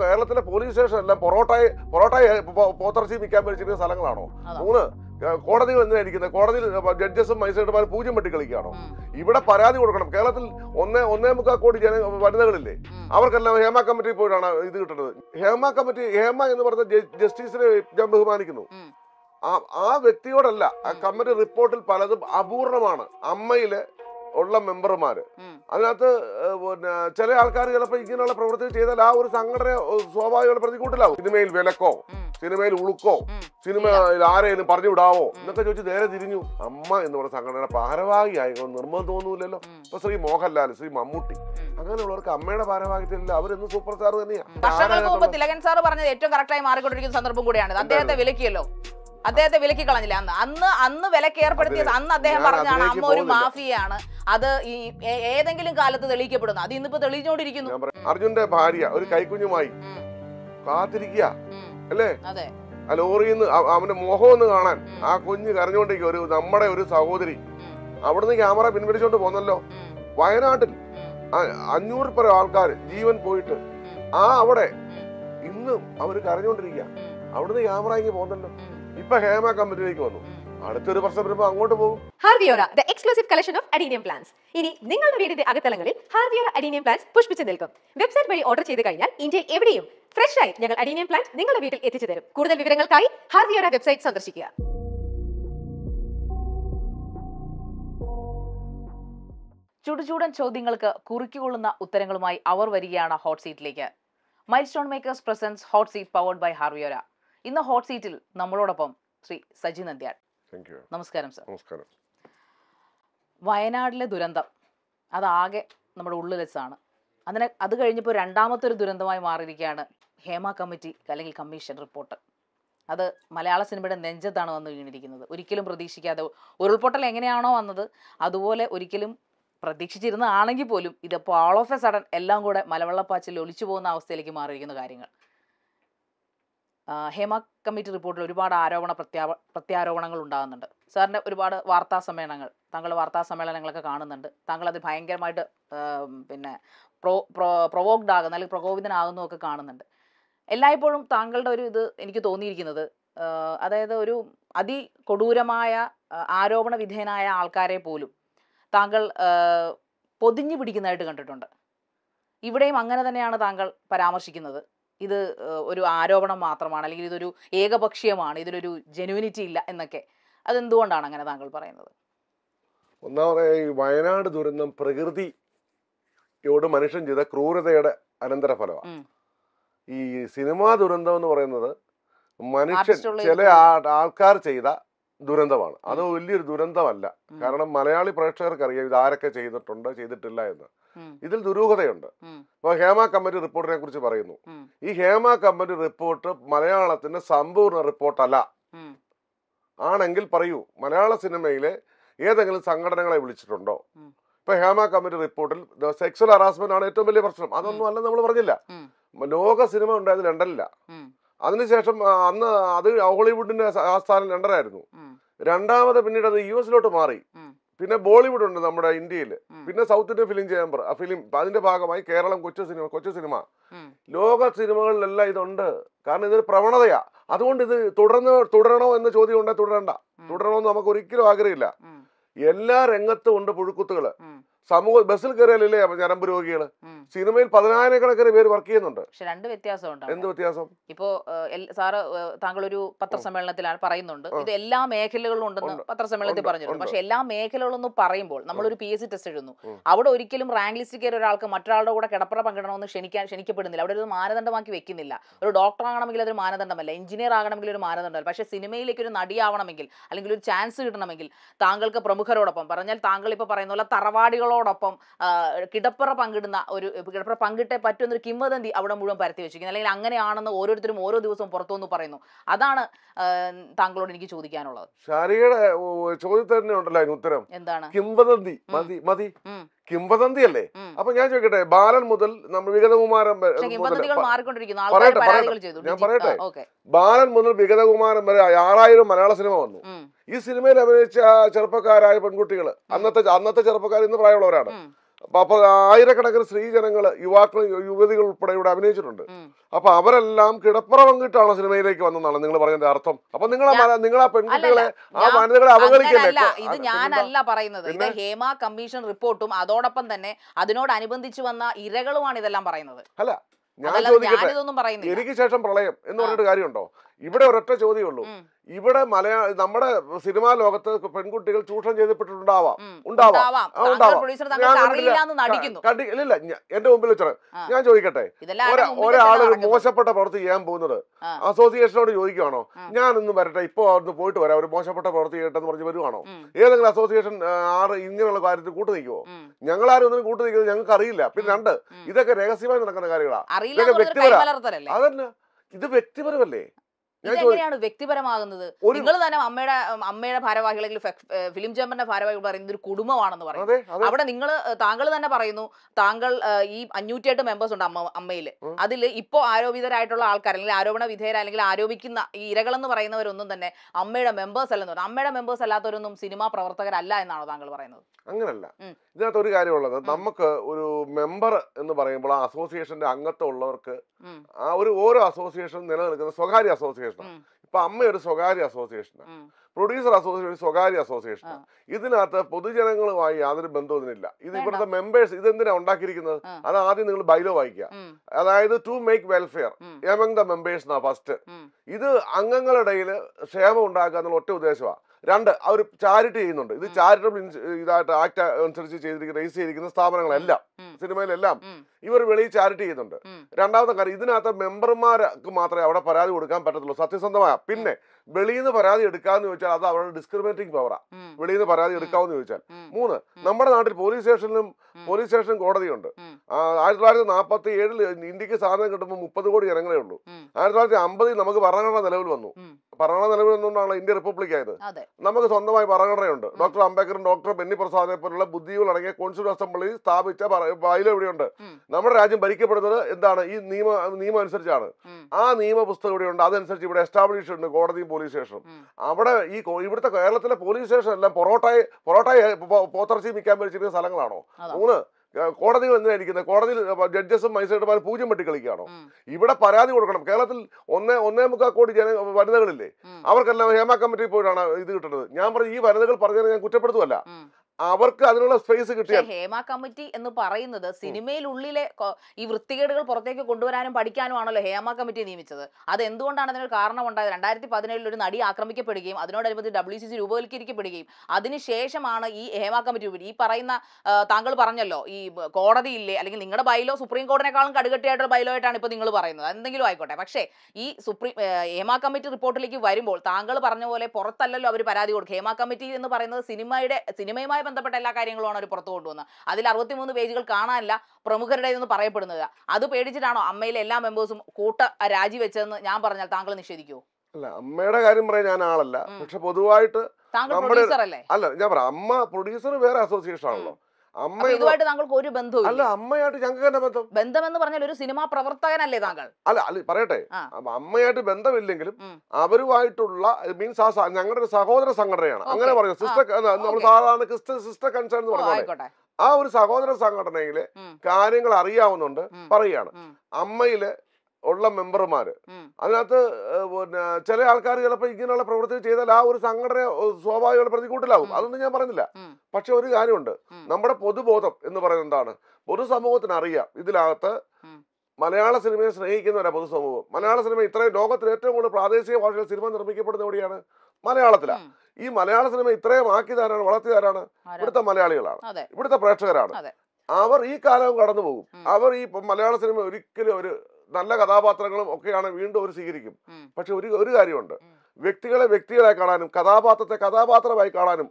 കേരളത്തിലെ police station എല്ലാം പൊറോട്ട പൊറോട്ട പോത്തിറച്ചി വിൽക്കാൻ മേടിച്ചിരിക്കുന്ന സ്ഥലങ്ങളാണോ മൂന്ന് കോടതികൾ എന്തിനായിരിക്കുന്നത് കോടതിയിൽ ജഡ്ജസും മജിസ്ട്രേറ്റുമാരും പൂജ്യം വെട്ടി കളിക്കുകയാണോ ഇവിടെ പരാതി കൊടുക്കണം കേരളത്തിൽ ഒന്നേ ഒന്നേ മുക്കാൽ കോടി ജന വനിതകളില്ലേ അവർക്കെല്ലാം ഹേമ കമ്മിറ്റി പോയിട്ടാണ് ഇത് കിട്ടുന്നത് ഹേമ കമ്മിറ്റി ഹേമ എന്ന് പറഞ്ഞ ജസ്റ്റിസിനെ ഞാൻ ബഹുമാനിക്കുന്നു ആ വ്യക്തിയോടല്ല ആ കമ്മിറ്റി റിപ്പോർട്ടിൽ പലതും അപൂർണമാണ് അമ്മയിലെ ഉള്ള മെമ്പർമാർ അതിനകത്ത് പിന്നെ ചില ആൾക്കാർ ചിലപ്പോൾ ഇങ്ങനെയുള്ള പ്രവർത്തി ചെയ്താൽ ആ ഒരു സംഘടന പ്രതി പ്രതികൂട്ടിലാവും സിനിമയിൽ വിലക്കോ സിനിമയിൽ ഉളുക്കോ സിനിമയിൽ ആരെയും പറഞ്ഞു വിടാവോ എന്നൊക്കെ ചോദിച്ചു നേരെ തിരിഞ്ഞു അമ്മ എന്ന് പറഞ്ഞ സംഘടനയുടെ ഭാരവാഹിയായി നിർമ്മം തോന്നൂലല്ലോ ഇപ്പൊ ശ്രീ മോഹൻലാൽ ശ്രീ മമ്മൂട്ടി അങ്ങനെയുള്ളവർക്ക് അമ്മയുടെ ഭാരവാഹിത്തില്ല അവരെന്നും സൂപ്പർ സ്റ്റാർ തന്നെയാണ് തിലകൻ സാർ പറഞ്ഞത് ഏറ്റവും കറക്റ്റായി മാറിക്കൊണ്ടിരിക്കുന്ന സന്ദർഭം കൂടിയാണ് അദ്ദേഹത്തെ വിലക്കിയല്ലോ അദ്ദേഹത്തെ വിലക്കി കളഞ്ഞില്ല അന്ന് അന്ന് അന്ന് വിലക്ക് ഏർപ്പെടുത്തിയത് അന്ന് അദ്ദേഹം പറഞ്ഞാണ് അമ്മ ഒരു മാഫിയാണ് അത് ഈ ഏതെങ്കിലും കാലത്ത് തെളിയിക്കപ്പെടുന്നു അത് ഇന്നിപ്പോ തെളിഞ്ഞോണ്ടിരിക്കുന്നു അർജുന്റെ ഭാര്യ ഒരു കൈക്കുഞ്ഞുമായി കാത്തിരിക്കുക അല്ലേ ആ ലോറിന്ന് അവന്റെ മുഖം ഒന്ന് കാണാൻ ആ കുഞ്ഞ് കരഞ്ഞോണ്ടിരിക്കും ഒരു നമ്മുടെ ഒരു സഹോദരി അവിടുന്ന് ക്യാമറ പിൻവലിച്ചോണ്ട് പോന്നല്ലോ വയനാട്ടിൽ അഞ്ഞൂറ് പേർ ആൾക്കാർ ജീവൻ പോയിട്ട് ആ അവിടെ ഇന്നും അവര് കരഞ്ഞോണ്ടിരിക്കുക അവിടുന്ന് ക്യാമറ ഇങ്ങനെ പോന്നല്ലോ ഇപ്പൊ ഹേമ കമ്പനിയിലേക്ക് വന്നു അടുത്തൊരു വർഷം വരുമ്പോ അങ്ങോട്ട് പോകും Harviora the exclusive collection of adenium plants ഇനി നിങ്ങളുടെ വീടിന്റെ അകത്തലങ്ങളിൽ ഹാർവിയോറ അഡീനിയം പ്ലാന്റ്സ് പുഷ്പിച്ചു നിൽക്കും വെബ്സൈറ്റ് വഴി ഓർഡർ ചെയ്ത് കഴിഞ്ഞാൽ ഇന്ത്യ എവിടെയും ഫ്രഷ് ആയി ഞങ്ങൾ അഡീനിയം പ്ലാന്റ് നിങ്ങളുടെ വീട്ടിൽ എത്തിച്ചു തരും കൂടുതൽ വിവരങ്ങൾക്കായി ഹാർവിയോറ വെബ്സൈറ്റ് സന്ദർശിക്കുക ചുടുചൂടൻ ചോദ്യങ്ങൾക്ക് കുറുക്കിക്കൊള്ളുന്ന ഉത്തരങ്ങളുമായി അവർ വരികയാണ് ഹോട്ട് സീറ്റിലേക്ക് milestone makers presents hot seat powered by Harviora ഇന്ന് ഹോട്ട് സീറ്റിൽ നമ്മളോടൊപ്പം ശ്രീ സജി നന്ദ്യാൽ നമസ്കാരം സർ നമസ്കാരം വയനാട്ടിലെ ദുരന്തം അതാകെ നമ്മുടെ ഉള്ളിലെച്ചാണ് അതിനെ അത് കഴിഞ്ഞപ്പോൾ രണ്ടാമത്തെ ഒരു ദുരന്തമായി മാറിയിരിക്കുകയാണ് ഹേമ കമ്മിറ്റി അല്ലെങ്കിൽ കമ്മീഷൻ റിപ്പോർട്ട് അത് മലയാള സിനിമയുടെ നെഞ്ചത്താണ് വന്ന് വീണിരിക്കുന്നത് ഒരിക്കലും പ്രതീക്ഷിക്കാതെ ഉരുൾപൊട്ടൽ എങ്ങനെയാണോ വന്നത് അതുപോലെ ഒരിക്കലും പ്രതീക്ഷിച്ചിരുന്നതാണെങ്കിൽ പോലും ഇതിപ്പോൾ ഓൾ ഓഫ് എ സഡൻ എല്ലാം കൂടെ മലവെള്ളപ്പാച്ചിൽ ഒളിച്ചു പോകുന്ന അവസ്ഥയിലേക്ക് മാറിയിരിക്കുന്ന കാര്യങ്ങൾ ഹേമ കമ്മിറ്റി റിപ്പോർട്ടിൽ ഒരുപാട് ആരോപണ പ്രത്യാ പ്രത്യാരോപണങ്ങൾ ഉണ്ടാകുന്നുണ്ട് സാറിൻ്റെ ഒരുപാട് വാർത്താ സമ്മേളനങ്ങൾ താങ്കൾ വാർത്താ സമ്മേളനങ്ങളൊക്കെ കാണുന്നുണ്ട് താങ്കൾ അത് ഭയങ്കരമായിട്ട് പിന്നെ പ്രോ പ്രോ പ്രൊവോക്ഡ് ആകുന്ന അല്ലെങ്കിൽ പ്രകോപിതനാകുന്നതൊക്കെ കാണുന്നുണ്ട് എല്ലായ്പ്പോഴും താങ്കളുടെ ഒരു ഇത് എനിക്ക് തോന്നിയിരിക്കുന്നത് അതായത് ഒരു അതി കൊടൂരമായ ആരോപണ വിധേയനായ ആൾക്കാരെ പോലും താങ്കൾ പൊതിഞ്ഞു പിടിക്കുന്നതായിട്ട് കണ്ടിട്ടുണ്ട് ഇവിടെയും അങ്ങനെ തന്നെയാണ് താങ്കൾ പരാമർശിക്കുന്നത് ഇത് ഒരു ആരോപണം മാത്രമാണ് അല്ലെങ്കിൽ ഇതൊരു ഏകപക്ഷീയമാണ് ഇതിലൊരു ജെനുവിനിറ്റി ഇല്ല എന്നൊക്കെ അതെന്തുകൊണ്ടാണ് അങ്ങനെ താങ്കൾ പറയുന്നത് ഈ വയനാട് ദുരന്തം പ്രകൃതിയോട് മനുഷ്യൻ ചെയ്ത ക്രൂരതയുടെ ഫലമാണ് ഈ സിനിമാ ദുരന്തം എന്ന് പറയുന്നത് മനുഷ്യൻ ചില ആൾക്കാർ ചെയ്ത ദുരന്തമാണ് അത് വലിയൊരു ദുരന്തമല്ല കാരണം മലയാളി പ്രേക്ഷകർക്ക് അറിയാം ഇത് ആരൊക്കെ ചെയ്തിട്ടുണ്ട് ചെയ്തിട്ടില്ല എന്ന് ഇതിൽ ദുരൂഹതയുണ്ട് അപ്പോൾ ഹേമ കമ്മിറ്റി റിപ്പോർട്ടിനെ കുറിച്ച് പറയുന്നു ഈ ഹേമ കമ്മിറ്റി റിപ്പോർട്ട് മലയാളത്തിന്റെ സമ്പൂർണ്ണ റിപ്പോർട്ടല്ല ആണെങ്കിൽ പറയൂ മലയാള സിനിമയിലെ ഏതെങ്കിലും സംഘടനകളെ വിളിച്ചിട്ടുണ്ടോ ഇപ്പൊ ഹേമ കമ്മിറ്റി റിപ്പോർട്ടിൽ സെക്സ്വൽ ഹറാസ്മെന്റ് ആണ് ഏറ്റവും വലിയ പ്രശ്നം അതൊന്നും അല്ല നമ്മൾ പറഞ്ഞില്ല ലോക സിനിമ ഉണ്ടായത് ലണ്ടനില്ല അതിനുശേഷം അന്ന് അത് ഹോളിവുഡിന്റെ ആസ്ഥാനം ലണ്ടനായിരുന്നു രണ്ടാമത് പിന്നീട് അത് യു എസിലോട്ട് മാറി പിന്നെ ബോളിവുഡ് ഉണ്ട് നമ്മുടെ ഇന്ത്യയിൽ പിന്നെ സൗത്ത് ഇന്ത്യൻ ഫിലിം ചേംബർ ആ ഫിലിം അതിന്റെ ഭാഗമായി കേരളം കൊച്ചു സിനിമ കൊച്ചു സിനിമ ലോക സിനിമകളിലെല്ലാം ഇതുണ്ട് കാരണം ഇതൊരു പ്രവണതയാ അതുകൊണ്ട് ഇത് തുടർന്ന് തുടരണോ എന്ന ചോദ്യം ഉണ്ടെങ്കിൽ തുടരണ്ട തുടരണമെന്ന് നമുക്ക് ഒരിക്കലും ആഗ്രഹമില്ല എല്ലാ രംഗത്തും ഉണ്ട് പുഴുക്കുത്തുകള് സമൂഹ ബസ്സിൽ കയറിയാലല്ലേ ഞരമ്പ് രോഗികൾ സിനിമയിൽ പതിനായിരക്കണക്കിന് പേര് വർക്ക് ചെയ്യുന്നുണ്ട് പക്ഷെ രണ്ട് വ്യത്യാസമുണ്ട് എന്ത് വ്യത്യാസം ഇപ്പോ സാറ് താങ്കൾ ഒരു പത്രസമ്മേളനത്തിലാണ് പറയുന്നുണ്ട് ഇത് എല്ലാ മേഖലകളിലും ഉണ്ടെന്ന് പത്രസമ്മേളനത്തിൽ പറഞ്ഞിരുന്നു പക്ഷെ എല്ലാ മേഖലകളൊന്നും പറയുമ്പോൾ നമ്മളൊരു പി എസ് സി ടെസ്റ്റ് എഴുതുന്നു അവിടെ ഒരിക്കലും റാങ്ക് ലിസ്റ്റ് കയറി ഒരാൾക്ക് മറ്റൊരാളുടെ കൂടെ കിടപ്പറ പങ്കിടണമെന്ന് ക്ഷണിക്കാൻ ക്ഷണിക്കപ്പെടുന്നില്ല അവിടെ ഒരു മാനദണ്ഡമാക്കി വെക്കുന്നില്ല ഒരു ഡോക്ടർ ആകണമെങ്കിൽ അതൊരു മാനദണ്ഡമല്ല എഞ്ചിനീയർ ആകണമെങ്കിൽ ഒരു മാനദണ്ഡമല്ല പക്ഷെ സിനിമയിലേക്ക് ഒരു നടിയാവണമെങ്കിൽ അല്ലെങ്കിൽ ഒരു ചാൻസ് കിട്ടണമെങ്കിൽ താങ്കൾക്ക് പ്രമുഖരോടൊപ്പം പറഞ്ഞാൽ താങ്കൾ ഇപ്പോൾ പറയുന്ന പോലെ തറവാടികളോ കുട്ടികളോടൊപ്പം കിടപ്പറ പങ്കിടുന്ന ഒരു കിടപ്പറ പങ്കിട്ടേ പറ്റുന്നൊരു കിംവദന്തി അവിടെ മുഴുവൻ പരത്തി വെച്ചിരിക്കുന്നു അല്ലെങ്കിൽ അങ്ങനെയാണെന്ന് ഓരോരുത്തരും ഓരോ ദിവസവും പുറത്തുനിന്ന് പറയുന്നു അതാണ് താങ്കളോട് എനിക്ക് ചോദിക്കാനുള്ളത് ഷാരിയുടെ ചോദ്യത്തിന് ഉണ്ടല്ലോ അതിന് ഉത്തരം എന്താണ് കിംവദന്തി മതി മതി കിംവദന്തിയല്ലേ അപ്പൊ ഞാൻ ചോദിക്കട്ടെ ബാലൻ മുതൽ നമ്മൾ വിഗതകുമാരൻ പറയട്ടെ പറയട്ടെ ഞാൻ പറയട്ടെ ബാലൻ മുതൽ വിഗതകുമാരൻ വരെ ആറായിരം മലയാള സിനിമ വന്നു ഈ സിനിമയിൽ അഭിനയിച്ച ചെറുപ്പക്കാരായ പെൺകുട്ടികൾ അന്നത്തെ അന്നത്തെ ചെറുപ്പക്കാർ ഇന്ന് പ്രായമുള്ളവരാണ് അപ്പോൾ ആയിരക്കണക്കിന് സ്ത്രീജനങ്ങൾ യുവാക്കൾ യുവതികൾ ഉൾപ്പെടെ ഇവിടെ അഭിനയിച്ചിട്ടുണ്ട് അപ്പൊ അവരെല്ലാം കിടപ്പറ പങ്കിട്ടാണ് സിനിമയിലേക്ക് വന്നതാണ് നിങ്ങൾ പറഞ്ഞതിന്റെ അർത്ഥം അപ്പൊ നിങ്ങൾ നിങ്ങൾ ആ പെൺകുട്ടികളെ ആ വനിതകളെ അവഗണിക്കല്ലേ ഇത് ഞാനല്ല പറയുന്നത് ഇത് ഹേമ കമ്മീഷൻ റിപ്പോർട്ടും അതോടൊപ്പം തന്നെ അതിനോടനുബന്ധിച്ച് വന്ന ഇരകളുമാണ് ഇതെല്ലാം പറയുന്നത് അല്ല ഞാൻ ചോദിക്കട്ടെ എനിക്ക് ശേഷം പ്രളയം എന്ന് പറഞ്ഞിട്ട് കാര്യമുണ്ടോ ഇവിടെ ഒരൊറ്റ ചോദ്യമുള്ളൂ ഉള്ളൂ ഇവിടെ മലയാള നമ്മുടെ സിനിമാ ലോകത്ത് പെൺകുട്ടികൾ ചൂഷണം ചെയ്തപ്പെട്ടിട്ടുണ്ടാവാം ഉണ്ടാവാം ഇല്ല എന്റെ മുമ്പിൽ വെച്ചാൽ ഞാൻ ചോദിക്കട്ടെ ഒരാൾ മോശപ്പെട്ട പ്രവൃത്തി ചെയ്യാൻ പോകുന്നത് അസോസിയേഷനോട് ചോദിക്കുവാണോ ഞാൻ ഇന്ന് വരട്ടെ ഇപ്പോ അവിടുന്ന് പോയിട്ട് വരാം ഒരു മോശപ്പെട്ട പ്രവൃത്തി ചെയ്യട്ടെന്ന് പറഞ്ഞ് വരുവാണോ ഏതെങ്കിലും അസോസിയേഷൻ ആറ് ഇങ്ങനെയുള്ള കാര്യത്തിൽ കൂട്ടു നിൽക്കുമോ ഞങ്ങൾ ആരും ഒന്നും കൂട്ടു നിൽക്കുന്നത് ഞങ്ങൾക്ക് അറിയില്ല പിന്നെ രണ്ട് ഇതൊക്കെ രഹസ്യമായി നടക്കുന്ന കാര്യങ്ങളാണ് ഇതൊക്കെ വ്യക്തിപരം അതല്ല ഇത് വ്യക്തിപരമല്ലേ ഇതെങ്ങനെയാണ് വ്യക്തിപരമാകുന്നത് നിങ്ങൾ തന്നെ അമ്മയുടെ അമ്മയുടെ ഭാരവാഹികൾ അല്ലെങ്കിൽ ഫിലിം ചേമ്പറിന്റെ ഭാരവാഹികൾ പറയുന്നത് ഒരു കുടുംബമാണെന്ന് പറയുന്നത് അവിടെ നിങ്ങൾ താങ്കൾ തന്നെ പറയുന്നു താങ്കൾ ഈ അഞ്ഞൂറ്റി എട്ട് മെമ്പേഴ്സ് ഉണ്ട് അമ്മ അമ്മയിൽ അതിൽ ഇപ്പോൾ ആരോപിതരായിട്ടുള്ള ആൾക്കാർ അല്ലെങ്കിൽ ആരോപണ വിധേയരായ അല്ലെങ്കിൽ ആരോപിക്കുന്ന ഈ ഇരകളെന്ന് പറയുന്നവരൊന്നും തന്നെ അമ്മയുടെ മെമ്പേഴ്സ് അല്ലെന്ന് പറഞ്ഞു അമ്മയുടെ മെമ്പേഴ്സ് അല്ലാത്തവരൊന്നും സിനിമാ പ്രവർത്തകരല്ല എന്നാണോ താങ്കൾ പറയുന്നത് അങ്ങനല്ല ഇതിനകത്ത് ഒരു കാര്യമുള്ളത് നമുക്ക് ഒരു മെമ്പർ എന്ന് പറയുമ്പോൾ ആ അസോസിയേഷന്റെ ഉള്ളവർക്ക് ആ ഒരു ഓരോ അസോസിയേഷനും നിലനിൽക്കുന്ന സ്വകാര്യ അസോസിയേഷനാണ് ഇപ്പൊ അമ്മ ഒരു സ്വകാര്യ അസോസിയേഷനാണ് പ്രൊഡ്യൂസർ അസോസിയേഷൻ സ്വകാര്യ അസോസിയേഷനാണ് ഇതിനകത്ത് പൊതുജനങ്ങളുമായി യാതൊരു ബന്ധവും ഇത് ഇവിടുത്തെ മെമ്പേഴ്സ് ഇതെന്തിനാ ഉണ്ടാക്കിയിരിക്കുന്നത് അത് ആദ്യം നിങ്ങൾ ബൈലോ വായിക്കുക അതായത് to make welfare among the members first ഇത് അംഗങ്ങളുടെ ക്ഷേമം ഉണ്ടാക്കുക എന്നുള്ള ഒറ്റ ഉദ്ദേശമാണ് രണ്ട് അവർ ചാരിറ്റി ചെയ്യുന്നുണ്ട് ഇത് ചാരിറ്റബിൾ ഇതായിട്ട് ആക്ട് അനുസരിച്ച് ചെയ്തിരിക്കുന്ന രജിസ്റ്റർ ചെയ്തിരിക്കുന്ന സ്ഥാപനങ്ങളെല്ലാം സിനിമയിലെല്ലാം ഇവർ വെളിയിൽ ചാരിറ്റി ചെയ്യുന്നുണ്ട് രണ്ടാമത്തെ കാര്യം ഇതിനകത്ത് മെമ്പർമാർക്ക് മാത്രമേ അവിടെ പരാതി കൊടുക്കാൻ പറ്റത്തുള്ളൂ സത്യസന്ധമായ പിന്നെ വെളിയിൽ നിന്ന് പരാതി എടുക്കാന്ന് ചോദിച്ചാൽ അത് അവരുടെ ഡിസ്ക്രിമിനേറ്റിംഗ് പവറാ വെളിയിൽ നിന്ന് പരാതി എടുക്കാമെന്ന് ചോദിച്ചാൽ മൂന്ന് നമ്മുടെ നാട്ടിൽ പോലീസ് സ്റ്റേഷനിലും പോലീസ് സ്റ്റേഷനും കോടതിയുണ്ട് ആയിരത്തി തൊള്ളായിരത്തി നാൽപ്പത്തി ഏഴിൽ ഇന്ത്യക്ക് സ്വാതന്ത്ര്യം കിട്ടുമ്പോൾ മുപ്പത് കോടി ജനങ്ങളേ ഉള്ളൂ ആയിരത്തി തൊള്ളായിരത്തി അമ്പതിൽ നമുക്ക് ഭരണഘടന നിലവിൽ വന്നു ഭരണഘടന നിലവിൽ വന്നുകൊണ്ടാണ് ഇന്ത്യ റിപ്പബ്ലിക് ആയത് നമുക്ക് സ്വന്തമായി ഭരണഘടനയുണ്ട് ഡോക്ടർ അംബേദ്കറും ഡോക്ടർ ബെന്നി പ്രസാദിനെ പോലുള്ള ബുദ്ധികൾ അടങ്ങിയ കോൺസ്റ്റിറ്റ്യൂൺ അസംബ്ലി സ്ഥാപിച്ച ഫയലും ഇവിടെയുണ്ട് നമ്മുടെ രാജ്യം ഭരിക്കപ്പെടുന്നത് എന്താണ് ഈ നിയമ നിയമം അനുസരിച്ചാണ് ആ നിയമ പുസ്തകം ഇവിടെയുണ്ട് അതനുസരിച്ച് ഇവിടെ എസ്റ്റാബ്ലിഷ് ഉണ്ട് കോടതിയും പോലീസ് സ്റ്റേഷനും അവിടെ ഈ ഇവിടുത്തെ കേരളത്തിലെ പോലീസ് സ്റ്റേഷൻ എല്ലാം പൊറോട്ടായി പൊറോട്ടായി പോത്തിറച്ചി വിൽക്കാൻ വെച്ചിരിക്കുന്ന സ്ഥലങ്ങളാണോ മൂന്ന് കോടതികൾ എന്തിനായിരിക്കുന്നത് കോടതിയിൽ ജഡ്ജസും മജിസ്ട്രേറ്റുമാരും പൂജ്യം വെട്ടി കളിക്കുകയാണോ ഇവിടെ പരാതി കൊടുക്കണം കേരളത്തിൽ ഒന്നേ ഒന്നേ മുക്കാൽ കോടി ജന വനിതകളില്ലേ അവർക്കെല്ലാം ഹേമ കമ്മിറ്റി പോയിട്ടാണ് ഇത് കിട്ടുന്നത് ഞാൻ പറഞ്ഞു ഈ വനിതകൾ പറഞ്ഞതിന് ഞാൻ കുറ്റപ്പെടുത്തുമല്ല അവർക്ക് അതിനുള്ള സ്പേസ് കിട്ടിയ ഹേമ കമ്മിറ്റി എന്ന് പറയുന്നത് സിനിമയിൽ ഉള്ളിലെ ഈ വൃത്തികേടുകൾ പുറത്തേക്ക് കൊണ്ടുവരാനും പഠിക്കാനും ആണല്ലോ ഹേമ കമ്മിറ്റി നിയമിച്ചത് അത് എന്തുകൊണ്ടാണ് അതിനൊരു കാരണം ഉണ്ടായത് രണ്ടായിരത്തി പതിനേഴിൽ ഒരു നടി ആക്രമിക്കപ്പെടുകയും അതിനോടനുബന്ധിച്ച് ഡബ്ല്യു സി സി രൂപവൽക്കരിക്കപ്പെടുകയും അതിനുശേഷമാണ് ഈ ഹേമ കമ്മിറ്റി ഈ പറയുന്ന താങ്കൾ പറഞ്ഞല്ലോ ഈ ഈ കോടതി ഇല്ലേ അല്ലെങ്കിൽ നിങ്ങളുടെ ബൈലോ സുപ്രീം കോടതിനേക്കാളും കടുകട്ടിയായിട്ടുള്ള ബൈലോ ആയിട്ടാണ് ഇപ്പോൾ നിങ്ങൾ പറയുന്നത് എന്തെങ്കിലും ആയിക്കോട്ടെ പക്ഷേ ഈ സുപ്രീം ഹേമ കമ്മിറ്റി റിപ്പോർട്ടിലേക്ക് വരുമ്പോൾ താങ്കൾ പറഞ്ഞ പോലെ പുറത്തല്ലല്ലോ അവർ പരാതി കൊടുക്കുക ഹേമ കമ്മിറ്റി എന്ന് പറയുന്നത് സിനിമയുടെ സിനിമയുമായി ബന്ധപ്പെട്ട എല്ലാ കാര്യങ്ങളുമാണ് അവർ പുറത്തു കൊണ്ടുവന്നത് അതിൽ അറുപത്തിമൂന്ന് പേജുകൾ കാണാനല്ല പ്രമുഖരുടെ എന്ന് പറയപ്പെടുന്നത് അത് പേടിച്ചിട്ടാണോ അമ്മയിലെ എല്ലാ മെമ്പേഴ്സും കൂട്ട രാജിവെച്ചതെന്ന് ഞാൻ പറഞ്ഞാൽ താങ്കൾ നിഷേധിക്കുമോ അല്ല അമ്മയുടെ കാര്യം പറയാൻ ഞാൻ ആളല്ല പക്ഷെ പൊതുവായിട്ട് നമ്മുടെ അല്ല ഞാൻ പറയാം അമ്മ പ്രൊഡ്യൂസർ വേറെ അസോസിയേഷൻ ആണല്ലോ അമ്മ ഇതുമായിട്ട് താങ്കൾക്ക് ഒരു ബന്ധവും അല്ല അമ്മയായിട്ട് ഞങ്ങൾക്ക് തന്നെ ബന്ധം ബന്ധമെന്ന് പറഞ്ഞാൽ ഒരു സിനിമാ പ്രവർത്തകനല്ലേ താങ്കൾ അല്ല അല്ല പറയട്ടെ അമ്മയായിട്ട് ബന്ധമില്ലെങ്കിലും അവരുമായിട്ടുള്ള മീൻസ് ആ ഞങ്ങളുടെ ഒരു സഹോദര സംഘടനയാണ് അങ്ങനെ പറഞ്ഞു സിസ്റ്റർ നമ്മൾ സാധാരണ ക്രിസ്ത്യൻ സിസ്റ്റർ കൺസേൺ എന്ന് പറഞ്ഞാൽ ആ ഒരു സഹോദര സംഘടനയിലെ കാര്യങ്ങൾ അറിയാവുന്നുണ്ട് പറയുകയാണ് അമ്മയിലെ ഉള്ള മെമ്പർമാർ അതിനകത്ത് പിന്നെ ചില ആൾക്കാർ ചിലപ്പോൾ ഇങ്ങനെയുള്ള പ്രവർത്തി ചെയ്താൽ ആ ഒരു സംഘടന സ്വാഭാവികമായിട്ട് പ്രതികൂട്ടിലാവും അതൊന്നും ഞാൻ പറഞ്ഞില്ല പക്ഷെ ഒരു കാര്യമുണ്ട് നമ്മുടെ പൊതുബോധം എന്ന് പറയുന്നത് എന്താണ് പൊതുസമൂഹത്തിന് അറിയാം ഇതിനകത്ത് മലയാള സിനിമയെ സ്നേഹിക്കുന്നവരാണ് പൊതുസമൂഹം മലയാള സിനിമ ഇത്രയും ലോകത്തിലെ ഏറ്റവും കൂടുതൽ പ്രാദേശിക ഭാഷയിൽ സിനിമ നിർമ്മിക്കപ്പെടുന്ന എവിടെയാണ് മലയാളത്തിലാണ് ഈ മലയാള സിനിമ ഇത്രയും ആക്കിയതാരാണ് വളർത്തിയതാരാണ് ഇവിടുത്തെ മലയാളികളാണ് ഇവിടുത്തെ പ്രേക്ഷകരാണ് അവർ ഈ കാലവും കടന്നു പോകും അവർ ഈ മലയാള സിനിമ ഒരിക്കലും ഒരു നല്ല കഥാപാത്രങ്ങളും ഒക്കെയാണ് വീണ്ടും അവർ സ്വീകരിക്കും പക്ഷെ ഒരു ഒരു കാര്യമുണ്ട് വ്യക്തികളെ വ്യക്തികളായി കാണാനും കഥാപാത്രത്തെ കഥാപാത്രമായി കാണാനും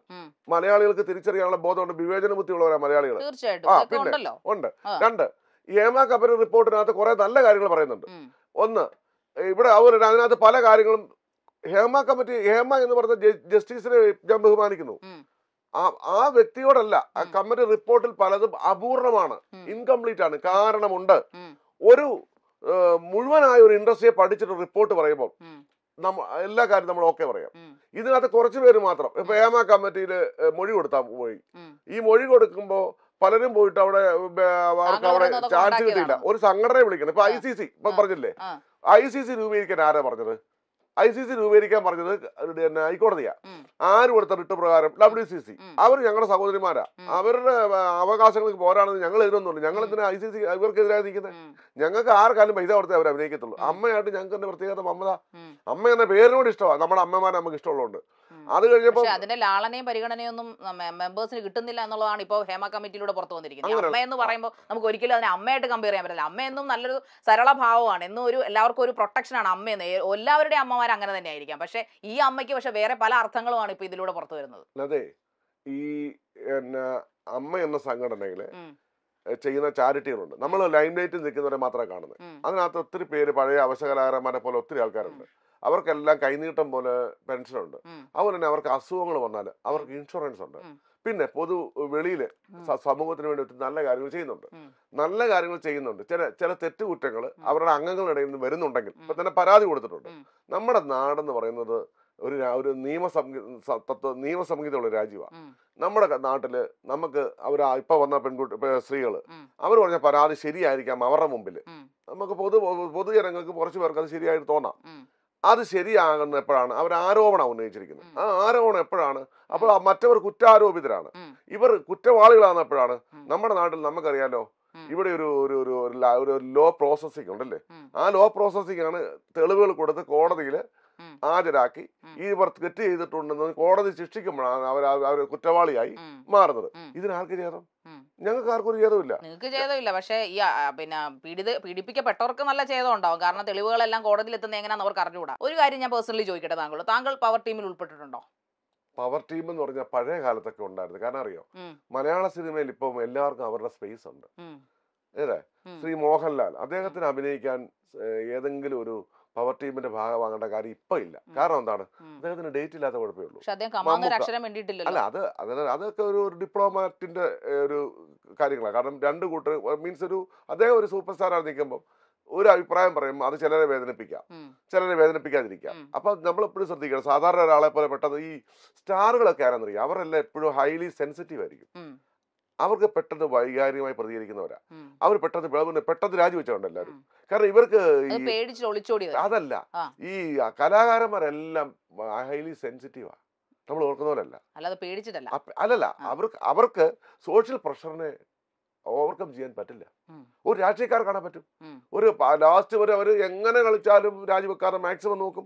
മലയാളികൾക്ക് തിരിച്ചറിയാനുള്ള ബോധമുണ്ട് വിവേചന ബുദ്ധിയുള്ളവരാണ് മലയാളികൾ ആ പിന്നെ ഉണ്ട് രണ്ട് ഏമ കബരി റിപ്പോർട്ടിനകത്ത് കുറെ നല്ല കാര്യങ്ങൾ പറയുന്നുണ്ട് ഒന്ന് ഇവിടെ അവർ അതിനകത്ത് പല കാര്യങ്ങളും ഹേമ കമ്മിറ്റി ഹേമ എന്ന് പറഞ്ഞ ജസ്റ്റിസിനെ ഞാൻ ബഹുമാനിക്കുന്നു ആ ആ വ്യക്തിയോടല്ല ആ കമ്മിറ്റി റിപ്പോർട്ടിൽ പലതും അപൂർണമാണ് ഇൻകംപ്ലീറ്റ് ആണ് കാരണമുണ്ട് ഒരു മുഴുവനായ ഒരു ഇൻഡസ്ട്രിയെ പഠിച്ചിട്ട് റിപ്പോർട്ട് പറയുമ്പോൾ നമ്മ എല്ലാ കാര്യം നമ്മൾ ഓക്കെ പറയാം ഇതിനകത്ത് കുറച്ച് പേര് മാത്രം ഇപ്പൊ ഏമ കമ്മിറ്റിയിൽ മൊഴി കൊടുത്താൽ പോയി ഈ മൊഴി കൊടുക്കുമ്പോൾ പലരും പോയിട്ട് അവിടെ അവർക്ക് അവിടെ ചാൻസ് കിട്ടിയില്ല ഒരു സംഘടനയെ വിളിക്കണം ഇപ്പൊ ഐ സി സി ഇപ്പൊ പറഞ്ഞില്ലേ ഐ സി സി രൂപീകരിക്കാൻ ആരാ പറഞ്ഞത് ഐ സി സി രൂപീകരിക്കാൻ പറഞ്ഞത് പിന്നെ ഹൈക്കോടതിയാണ് ആര് കൊടുത്ത റിട്ട് പ്രകാരം ഡബ്ല്യു സി സി അവർ ഞങ്ങളുടെ സഹോദരിമാരാ അവരുടെ അവകാശങ്ങൾക്ക് പോരാണെന്ന് ഞങ്ങൾ എഴുതുന്നുണ്ട് ഞങ്ങൾ എന്തിനാ ഐ സി സി ഇവർക്കെതിരായി നിൽക്കുന്നത് ഞങ്ങൾക്ക് ആർക്കാലും പൈസ കൊടുത്തേ അവർ അഭിനയിക്കത്തുള്ളൂ അമ്മയായിട്ട് ഞങ്ങൾക്ക് എന്റെ പ്രത്യേകത മമത അമ്മ എന്ന പേരിനോട് ഇഷ്ടമാണ് നമ്മുടെ അമ്മമാരെ നമുക്ക് ഇഷ്ടമുള്ളതുകൊണ്ട് അത് കഴിഞ്ഞപ്പോൾ അതിന്റെ ലാളനയും പരിഗണനയൊന്നും മെമ്പേഴ്സിന് കിട്ടുന്നില്ല എന്നുള്ളതാണ് ഇപ്പൊ ഹേമ കമ്മിറ്റിയിലൂടെ പുറത്തു വന്നിരിക്കുന്നത് അമ്മ എന്ന് പറയുമ്പോൾ നമുക്ക് ഒരിക്കലും അതിനെ അമ്മയായിട്ട് കമ്പയർ ചെയ്യാൻ പറ്റില്ല അമ്മ എന്നും നല്ലൊരു സരള ഭാവമാണ് എന്നും ഒരു എല്ലാവർക്കും ഒരു പ്രൊട്ടക്ഷനാണ് അമ്മയെന്ന് എല്ലാവരുടെയും അമ്മമാർ അങ്ങനെ തന്നെ ആയിരിക്കാം പക്ഷെ ഈ അമ്മയ്ക്ക് പക്ഷെ വേറെ പല അർത്ഥങ്ങളുമാണ് ഇപ്പൊ ഇതിലൂടെ പുറത്തു വരുന്നത് അതെ ഈ അമ്മ എന്ന സംഘടനയിലെ ചെയ്യുന്ന ചാരിറ്റികളുണ്ട് നമ്മൾ ലൈൻ ലൈറ്റിൽ നിൽക്കുന്നവരെ മാത്രമേ കാണുന്നത് അതിനകത്ത് ഒത്തിരി പേര് പഴയ അവശകലാകാരന്മാരെ പോലെ ഒത്തിരി ആൾക്കാരുണ്ട് അവർക്കെല്ലാം കൈനീട്ടം പോലെ പെൻഷനുണ്ട് അതുപോലെ തന്നെ അവർക്ക് അസുഖങ്ങൾ വന്നാൽ അവർക്ക് ഇൻഷുറൻസ് ഉണ്ട് പിന്നെ പൊതു വെളിയിൽ സമൂഹത്തിന് വേണ്ടി ഒത്തിരി നല്ല കാര്യങ്ങൾ ചെയ്യുന്നുണ്ട് നല്ല കാര്യങ്ങൾ ചെയ്യുന്നുണ്ട് ചില ചില തെറ്റുകുറ്റങ്ങൾ അവരുടെ അംഗങ്ങളുടെ ഇടയിൽ നിന്ന് വരുന്നുണ്ടെങ്കിൽ ഇപ്പൊ തന്നെ പരാതി കൊടുത്തിട്ടുണ്ട് നമ്മുടെ നാടെന്ന് പറയുന്നത് ഒരു ഒരു നിയമസംഗീത തത്വ നിയമസംഹിതയുള്ള രാജ്യമാണ് നമ്മുടെ നാട്ടില് നമുക്ക് അവർ ഇപ്പൊ വന്ന പെൺകുട്ടി സ്ത്രീകൾ അവർ പറഞ്ഞ പരാതി ശരിയായിരിക്കാം അവരുടെ മുമ്പിൽ നമുക്ക് പൊതു പൊതുജനങ്ങൾക്ക് കുറച്ച് പേർക്ക് അത് ശരിയായിട്ട് തോന്നാം അത് ശരിയാകുന്നപ്പോഴാണ് അവർ ആരോപണം ഉന്നയിച്ചിരിക്കുന്നത് ആ ആരോപണം എപ്പോഴാണ് അപ്പോൾ മറ്റവർ കുറ്റാരോപിതരാണ് ഇവർ എപ്പോഴാണ് നമ്മുടെ നാട്ടിൽ നമുക്കറിയാലോ ഇവിടെ ഒരു ഒരു ഒരു ലോ പ്രോസസ്സിംഗ് ഉണ്ടല്ലേ ആ ലോ പ്രോസസ്സിംഗ് ആണ് തെളിവുകൾ കൊടുത്ത് കോടതിയിൽ ഹാജരാക്കി ഇവർ തെറ്റ് ചെയ്തിട്ടുണ്ടെന്ന് കോടതി ശിക്ഷിക്കുമ്പോഴാണ് അവർ അവർ കുറ്റവാളിയായി മാറുന്നത് ഇതിനാർക്ക് ചേതം ഞങ്ങൾക്ക് ആർക്കും ഒരു ഛേദമില്ല നിങ്ങൾക്ക് ഛേദമില്ല പക്ഷേ ഈ പിന്നെ പീഡിത പീഡിപ്പിക്കപ്പെട്ടവർക്ക് നല്ല ഛേദം ഉണ്ടാവും കാരണം തെളിവുകളെല്ലാം കോടതിയിൽ എത്തുന്ന എങ്ങനെയാണെന്ന് അവർക്ക് അറിഞ്ഞുകൂടാ ഒരു കാര്യം ഞാൻ പേഴ്സണലി ചോദിക്കട്ടെ താങ്കൾ താങ്കൾ പവർ ടീമിൽ ഉൾപ്പെട്ടിട്ടുണ്ടോ പവർ ടീം എന്ന് പറഞ്ഞാൽ പഴയ കാലത്തൊക്കെ ഉണ്ടായിരുന്നു കാരണം അറിയോ മലയാള സിനിമയിൽ ഇപ്പം എല്ലാവർക്കും അവരുടെ സ്പേസ് ഉണ്ട് അല്ലേ ശ്രീ മോഹൻലാൽ അദ്ദേഹത്തിന് അഭിനയിക്കാൻ ഏതെങ്കിലും ഒരു പവർ ടീമിന്റെ ഭാഗമാകേണ്ട കാര്യം ഇപ്പൊ ഇല്ല കാരണം എന്താണ് അദ്ദേഹത്തിന് ഡേറ്റ് ഇല്ലാത്ത കുഴപ്പമേ ഉള്ളൂ അല്ല അത് അതിന് അതൊക്കെ ഒരു ഡിപ്ലോമാറ്റിന്റെ ഒരു കാര്യങ്ങളാണ് കാരണം രണ്ട് കൂട്ടർ മീൻസ് ഒരു അദ്ദേഹം ഒരു സൂപ്പർ സ്റ്റാർ ആയി നിൽക്കുമ്പോൾ ഒരു അഭിപ്രായം പറയുമ്പോൾ അത് ചിലരെ വേദനിപ്പിക്കാം ചിലരെ വേദനിപ്പിക്കാതിരിക്കാം അപ്പൊ നമ്മൾ എപ്പോഴും ശ്രദ്ധിക്കണം സാധാരണ ഒരാളെ പോലെ പെട്ടെന്ന് ഈ സ്റ്റാറുകളൊക്കെ ആരാന്നറിയാം അവരെല്ലാം എപ്പോഴും ഹൈലി സെൻസിറ്റീവ് ആയിരിക്കും അവർക്ക് പെട്ടെന്ന് വൈകാരികമായി പ്രതികരിക്കുന്നവരാ അവർ പെട്ടെന്ന് പിന്നെ പെട്ടെന്ന് രാജിവെച്ചോണ്ട് എല്ലാവരും കാരണം ഇവർക്ക് അതല്ല ഈ കലാകാരന്മാരെല്ലാം ഹൈലി സെൻസിറ്റീവാ നമ്മൾ ഓർക്കുന്ന പോലല്ല അല്ലല്ല അവർക്ക് അവർക്ക് സോഷ്യൽ പ്രഷറിനെ ഓവർകം ചെയ്യാൻ പറ്റില്ല ഒരു രാഷ്ട്രീയക്കാർ കാണാൻ പറ്റും ഒരു ലാസ്റ്റ് വരെ അവർ എങ്ങനെ കളിച്ചാലും രാജിവെക്കാതെ മാക്സിമം നോക്കും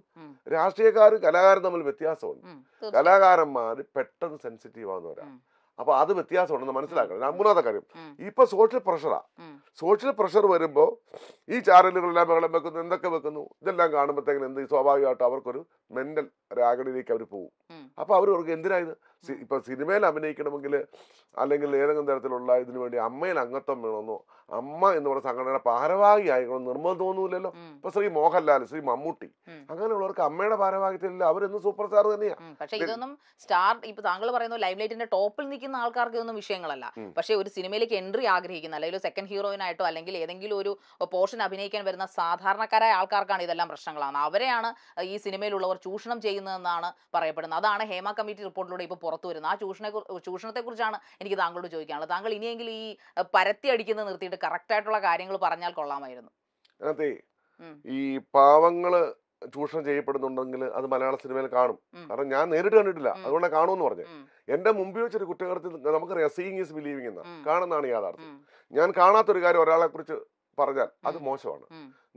രാഷ്ട്രീയക്കാരും കലാകാരും തമ്മിൽ വ്യത്യാസമുണ്ട് കലാകാരന്മാർ പെട്ടെന്ന് സെൻസിറ്റീവ് ആവുന്നവരാണ് അപ്പൊ അത് ഉണ്ടെന്ന് മനസ്സിലാക്കണം മൂന്നാമത്തെ കാര്യം ഇപ്പൊ സോഷ്യൽ പ്രഷറാ സോഷ്യൽ പ്രഷർ വരുമ്പോൾ ഈ ചാനലുകളെല്ലാം ബഹളം വെക്കുന്നു എന്തൊക്കെ വെക്കുന്നു ഇതെല്ലാം കാണുമ്പോഴത്തേക്കും എന്ത് സ്വാഭാവികമായിട്ടും അവർക്കൊരു മെന്റൽ രാഗടിയിലേക്ക് അവർ പോകും അപ്പൊ അവർ അവർക്ക് എന്തിനായത് ഇപ്പൊ സിനിമയിൽ അഭിനയിക്കണമെങ്കിൽ അല്ലെങ്കിൽ ഏതെങ്കിലും തരത്തിലുള്ള ഇതിനു വേണ്ടി അമ്മയിൽ അംഗത്വം വേണമെന്നോ അമ്മ എന്ന് പറഞ്ഞ സംഘടനയുടെ ഭാരവാഹി ആയിക്കണമെന്ന് നിർബന്ധമൊന്നുമില്ലല്ലോ ഇപ്പൊ ശ്രീ മോഹൻലാൽ ശ്രീ മമ്മൂട്ടി അങ്ങനെയുള്ളവർക്ക് അമ്മയുടെ ഭാരവാഹിത്തിലില്ല അവരെന്ന് സൂപ്പർ സ്റ്റാർ തന്നെയാണ് പക്ഷെ ഇതൊന്നും സ്റ്റാർ ഇപ്പൊ താങ്കൾ പറയുന്ന ലൈവ് ലൈറ്റിന്റെ ടോപ്പിൽ നിൽക്കുന്ന ആൾക്കാർക്ക് ഇതൊന്നും വിഷയങ്ങളല്ല പക്ഷെ ഒരു സിനിമയിലേക്ക് എൻട്രി ആഗ്രഹിക്കുന്ന അല്ലെങ്കിൽ സെക്കൻഡ് ഹീറോയിനായിട്ടോ അല്ലെങ്കിൽ ഏതെങ്കിലും ഒരു പോർഷൻ അഭിനയിക്കാൻ വരുന്ന സാധാരണക്കാരായ ആൾക്കാർക്കാണ് ഇതെല്ലാം പ്രശ്നങ്ങളാണ് അവരെയാണ് ഈ സിനിമയിലുള്ളവർ ചൂഷണം ചെയ്യുന്നതെന്നാണ് പറയപ്പെടുന്നത് അതാണ് ഹേമ കമ്മിറ്റി റിപ്പോർട്ടിലൂടെ ഇപ്പൊ പുറത്തു വരുന്നത് ആ ചൂഷണെ ചൂഷണത്തെക്കുറിച്ചാണ് എനിക്ക് താങ്കളോട് ചോദിക്കാനുള്ളത് താങ്കൾ ഇനിയെങ്കിലും ഈ പരത്തി അടിക്കുന്നത് നിർത്തിയിട്ട് കറക്റ്റായിട്ടുള്ള കാര്യങ്ങൾ പറഞ്ഞാൽ കൊള്ളാമായിരുന്നു അതെ ഈ പാവങ്ങള് ചൂഷണം ചെയ്യപ്പെടുന്നുണ്ടെങ്കിൽ അത് മലയാള സിനിമയിൽ കാണും കാരണം ഞാൻ നേരിട്ട് കണ്ടിട്ടില്ല അതുകൊണ്ടാണ് കാണുമെന്ന് പറഞ്ഞു എന്റെ മുമ്പിൽ വെച്ചൊരു കുറ്റകൃത്യം നമുക്കറിയാം സീയിങ് ഈസ് ബിലീവിങ് എന്ന കാണുന്നതാണ് യാഥാർത്ഥ്യം ഞാൻ കാണാത്തൊരു കാര്യം ഒരാളെ കുറിച്ച് പറഞ്ഞാൽ അത് മോശമാണ്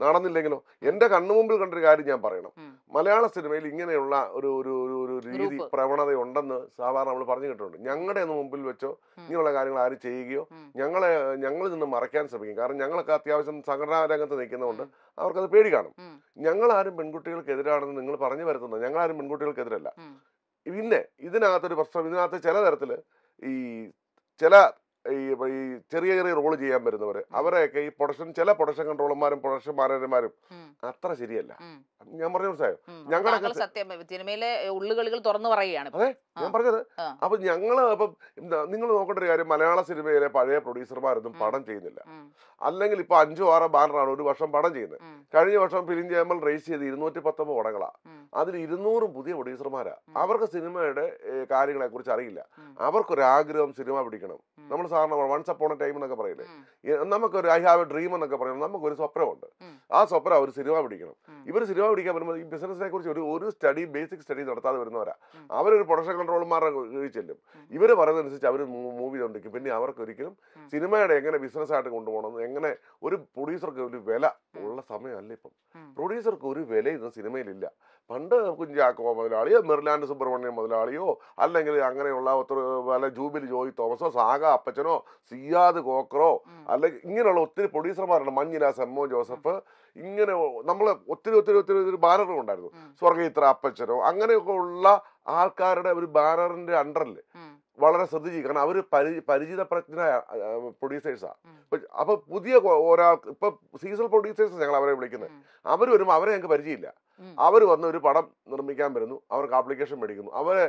നടന്നില്ലെങ്കിലോ എൻ്റെ കണ്ണുമുമ്പിൽ കണ്ടൊരു കാര്യം ഞാൻ പറയണം മലയാള സിനിമയിൽ ഇങ്ങനെയുള്ള ഒരു ഒരു ഒരു രീതി പ്രവണത ഉണ്ടെന്ന് സാധാരണ നമ്മൾ പറഞ്ഞു കേട്ടിട്ടുണ്ട് ഞങ്ങളുടെ ഒന്ന് മുമ്പിൽ വെച്ചോ ഇങ്ങനെയുള്ള കാര്യങ്ങൾ ആര് ചെയ്യുകയോ ഞങ്ങളെ ഞങ്ങളിൽ നിന്ന് മറയ്ക്കാൻ ശ്രമിക്കും കാരണം ഞങ്ങളൊക്കെ അത്യാവശ്യം സംഘടനാ രംഗത്ത് നിൽക്കുന്നതുകൊണ്ട് അവർക്കത് പേടി കാണും ഞങ്ങളാരും പെൺകുട്ടികൾക്കെതിരാണെന്ന് നിങ്ങൾ പറഞ്ഞു വരുത്തുന്നത് ഞങ്ങളാരും പെൺകുട്ടികൾക്കെതിരല്ല പിന്നെ ഇതിനകത്തൊരു പ്രശ്നം ഇതിനകത്ത് ചില തരത്തിൽ ഈ ചില ഈ ഈ ചെറിയ ചെറിയ റോൾ ചെയ്യാൻ വരുന്നവർ അവരെയൊക്കെ ഈ പ്രൊഡക്ഷൻ ചില പ്രൊഡക്ഷൻ കൺട്രോളർമാരും പ്രൊഡക്ഷൻ മാനേജർമാരും അത്ര ശരിയല്ല ഞാൻ പറഞ്ഞ മനസ്സിലായോ ഞങ്ങളുടെ സത്യം സിനിമയിലെ ഉള്ളുകളികൾ തുറന്നു ഞാൻ പറഞ്ഞത് അപ്പൊ ഞങ്ങള് അപ്പം നിങ്ങൾ നോക്കേണ്ട ഒരു കാര്യം മലയാള സിനിമയിലെ പഴയ പ്രൊഡ്യൂസർമാരൊന്നും പടം ചെയ്യുന്നില്ല അല്ലെങ്കിൽ ഇപ്പൊ അഞ്ചോ ആറോ ബാനറാണ് ഒരു വർഷം പടം ചെയ്യുന്നത് കഴിഞ്ഞ വർഷം ഫിലിം ചേമ്പൽ റേസ് ചെയ്ത് ഇരുന്നൂറ്റി പത്തൊമ്പത് പടങ്ങളാ അതിൽ ഇരുന്നൂറും പുതിയ പ്രൊഡ്യൂസർമാരാ അവർക്ക് സിനിമയുടെ കാര്യങ്ങളെ കുറിച്ച് അറിയില്ല അവർക്കൊരാഗ്രഹം സിനിമ പിടിക്കണം നമ്മൾ സാധാരണ വൺസ് അപ്പോൺ എ ടൈം എന്നൊക്കെ പറയില്ലേ നമുക്കൊരു ഐ ഹാവ് എ ഡ്രീം എന്നൊക്കെ നമുക്ക് ഒരു സ്വപ്നമുണ്ട് ആ സ്വപ്നം അവർ സിനിമ പിടിക്കണം ഇവർ സിനിമ പിടിക്കാൻ വരുമ്പോൾ ഈ ബിസിനസിനെ കുറിച്ച് ഒരു ഒരു സ്റ്റഡി ബേസിക് സ്റ്റഡി നടത്താതെ വരുന്നവരാ അവരൊരു പ്രൊഡക്ഷൻ കൺട്രോളർമാരുടെ ചെല്ലും ഇവർ പറയുന്നതനുസരിച്ച് അവർ മൂവി കൊണ്ടിരിക്കും പിന്നെ അവർക്ക് ഒരിക്കലും സിനിമയുടെ എങ്ങനെ ബിസിനസ്സായിട്ട് കൊണ്ടുപോകണം എങ്ങനെ ഒരു പ്രൊഡ്യൂസർക്ക് ഒരു വില ഉള്ള സമയമല്ല ഇപ്പം പ്രൊഡ്യൂസർക്ക് ഒരു വില ഇന്ന് സിനിമയിലില്ല പണ്ട് കുഞ്ചാക്കോ മുതലാളിയോ മെർലാൻഡ് സുബ്രഹ്മണ്യം മുതലാളിയോ അല്ലെങ്കിൽ അങ്ങനെയുള്ള പല ജൂബിലി ജോയി തോമസോ സാഗ അപ്പച്ചൻ ജോസഫച്ചനോ സിയാദ് കോക്കറോ അല്ലെങ്കിൽ ഇങ്ങനെയുള്ള ഒത്തിരി പ്രൊഡ്യൂസർമാരുണ്ട് മഞ്ഞിന സെമ്മോ ജോസഫ് ഇങ്ങനെ നമ്മൾ ഒത്തിരി ഒത്തിരി ഒത്തിരി ഒത്തിരി ബാനറുകൾ ഉണ്ടായിരുന്നു ഇത്ര അപ്പച്ചനോ അങ്ങനെയൊക്കെ ഉള്ള ആൾക്കാരുടെ ഒരു ബാനറിന്റെ അണ്ടറിൽ വളരെ ശ്രദ്ധിച്ചു കാരണം അവർ പരി പരിചിത പ്രജ്ഞരായ പ്രൊഡ്യൂസേഴ്സാണ് അപ്പൊ പുതിയ ഒരാൾ ഇപ്പൊ സീസൺ പ്രൊഡ്യൂസേഴ്സ് ഞങ്ങൾ അവരെ വിളിക്കുന്നത് അവർ വരുമ്പോൾ അവരെ ഞങ്ങൾക്ക് പരിചയമില്ല അവർ വന്ന് ഒരു പടം നിർമ്മിക്കാൻ വരുന്നു അവർക്ക് ആപ്ലിക്കേഷൻ മേടിക്കുന്നു അവരെ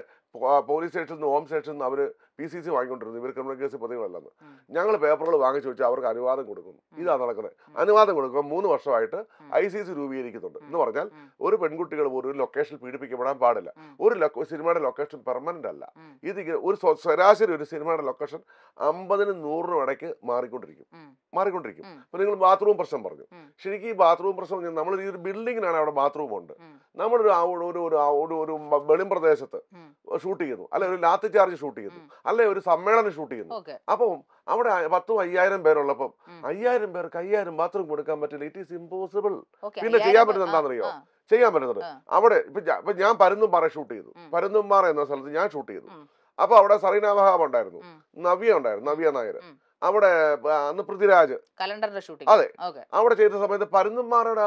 പോലീസ് സ്റ്റേഷനിൽ നിന്ന് ഹോം സ്റ്റേഷനിൽ നിന്ന് അവർ പി സി സി വാങ്ങിക്കൊണ്ടിരുന്നു ഇവർ ക്രിമിനൽ കേസ് പതിവല്ലെന്ന് ഞങ്ങൾ പേപ്പറുകൾ വാങ്ങിച്ചു വെച്ചാൽ അവർക്ക് അനുവാദം കൊടുക്കുന്നു ഇതാ നടക്കുന്നത് അനുവാദം കൊടുക്കുമ്പോൾ മൂന്ന് വർഷമായിട്ട് ഐ സി സി രൂപീകരിക്കുന്നുണ്ട് എന്ന് പറഞ്ഞാൽ ഒരു പെൺകുട്ടികൾ പോലും ഒരു ലൊക്കേഷനിൽ പീഡിപ്പിക്കപ്പെടാൻ പാടില്ല ഒരു സിനിമയുടെ ലൊക്കേഷൻ പെർമനന്റ് അല്ല ഇത് ഒരു ശരാശരി ഒരു സിനിമയുടെ ലൊക്കേഷൻ അമ്പതിനും നൂറിനും ഇടയ്ക്ക് മാറിക്കൊണ്ടിരിക്കും മാറിക്കൊണ്ടിരിക്കും അപ്പൊ നിങ്ങൾ ബാത്റൂം പ്രശ്നം പറഞ്ഞു ശരിക്കും ഈ ബാത്റൂം പ്രശ്നം നമ്മൾ ഈ ബിൽഡിങ്ങിനാണ് അവിടെ ബാത്റൂം ഉണ്ട് നമ്മളൊരു ഒരു ഒരു വെളിം പ്രദേശത്ത് ഷൂട്ട് ചെയ്യുന്നു അല്ലെ ഒരു ലാത്തി ചാർജ് ഷൂട്ട് ചെയ്യുന്നു അല്ലെ ഒരു സമ്മേളനം ഷൂട്ട് ചെയ്യുന്നു അപ്പം അവിടെ പത്തും അയ്യായിരം പേരുള്ളപ്പം അയ്യായിരം പേർക്ക് അയ്യായിരം ബാത്റൂം കൊടുക്കാൻ പറ്റില്ല ഇറ്റ് ഈസ് ഇമ്പോസിബിൾ പിന്നെ ചെയ്യാൻ പറ്റുന്ന എന്താണെന്നറിയോ ചെയ്യാൻ പറ്റുന്നത് അവിടെ ഇപ്പൊ ഞാൻ പാറ ഷൂട്ട് ചെയ്തു പാറ എന്ന സ്ഥലത്ത് ഞാൻ ഷൂട്ട് ചെയ്തു അപ്പൊ അവിടെ സറീന വഹാബ് ഉണ്ടായിരുന്നു നവ്യ ഉണ്ടായിരുന്നു നവ്യ നായർ അവിടെ അന്ന് പൃഥ്വിരാജ് കലണ്ടറിന്റെ ഷൂട്ടിംഗ് അതെ അവിടെ ചെയ്ത സമയത്ത്